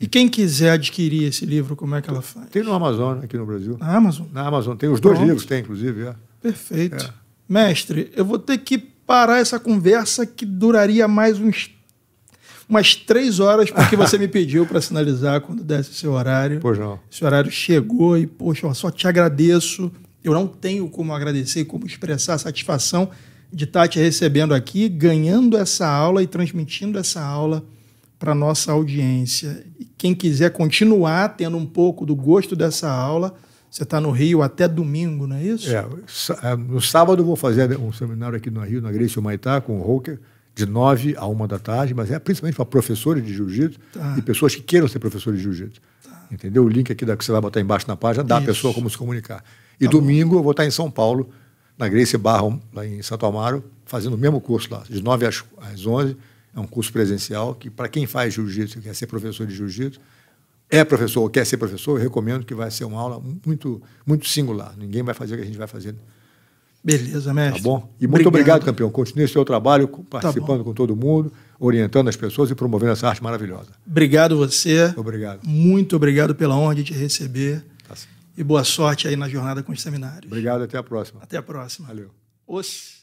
E quem quiser adquirir esse livro, como é que ela faz? Tem no Amazon, né, aqui no Brasil. Na Amazon? Na Amazon. Tem os Pronto. dois livros, tem, inclusive. É. Perfeito. É mestre, eu vou ter que parar essa conversa que duraria mais uns umas três horas, porque você me pediu para sinalizar quando desse seu horário. Pois não. Esse horário chegou e, poxa, eu só te agradeço. Eu não tenho como agradecer, como expressar a satisfação de estar te recebendo aqui, ganhando essa aula e transmitindo essa aula para nossa audiência. E quem quiser continuar tendo um pouco do gosto dessa aula, você está no Rio até domingo, não é isso? É, é, no sábado eu vou fazer um seminário aqui no Rio, na Grécia Humaitá, com o Roker, de 9 a 1 da tarde, mas é principalmente para professores de jiu-jitsu tá. e pessoas que queiram ser professores de jiu-jitsu. Tá. Entendeu? O link aqui da, que você vai botar embaixo na página dá a pessoa como se comunicar. E tá domingo bom. eu vou estar em São Paulo, na Grace Barra lá em Santo Amaro, fazendo o mesmo curso lá, de 9 às, onze. 11. É um curso presencial que, para quem faz jiu-jitsu, quer ser professor de jiu-jitsu, é professor ou quer ser professor, eu recomendo que vai ser uma aula muito, muito singular. Ninguém vai fazer o que a gente vai fazer. Beleza, mestre. Tá bom? E obrigado. muito obrigado, campeão. Continue seu trabalho tá participando tá com todo mundo, orientando as pessoas e promovendo essa arte maravilhosa. Obrigado você. Obrigado. Muito obrigado pela honra de te receber. Tá e boa sorte aí na jornada com os seminários. Obrigado, até a próxima. Até a próxima. Valeu. Oxi.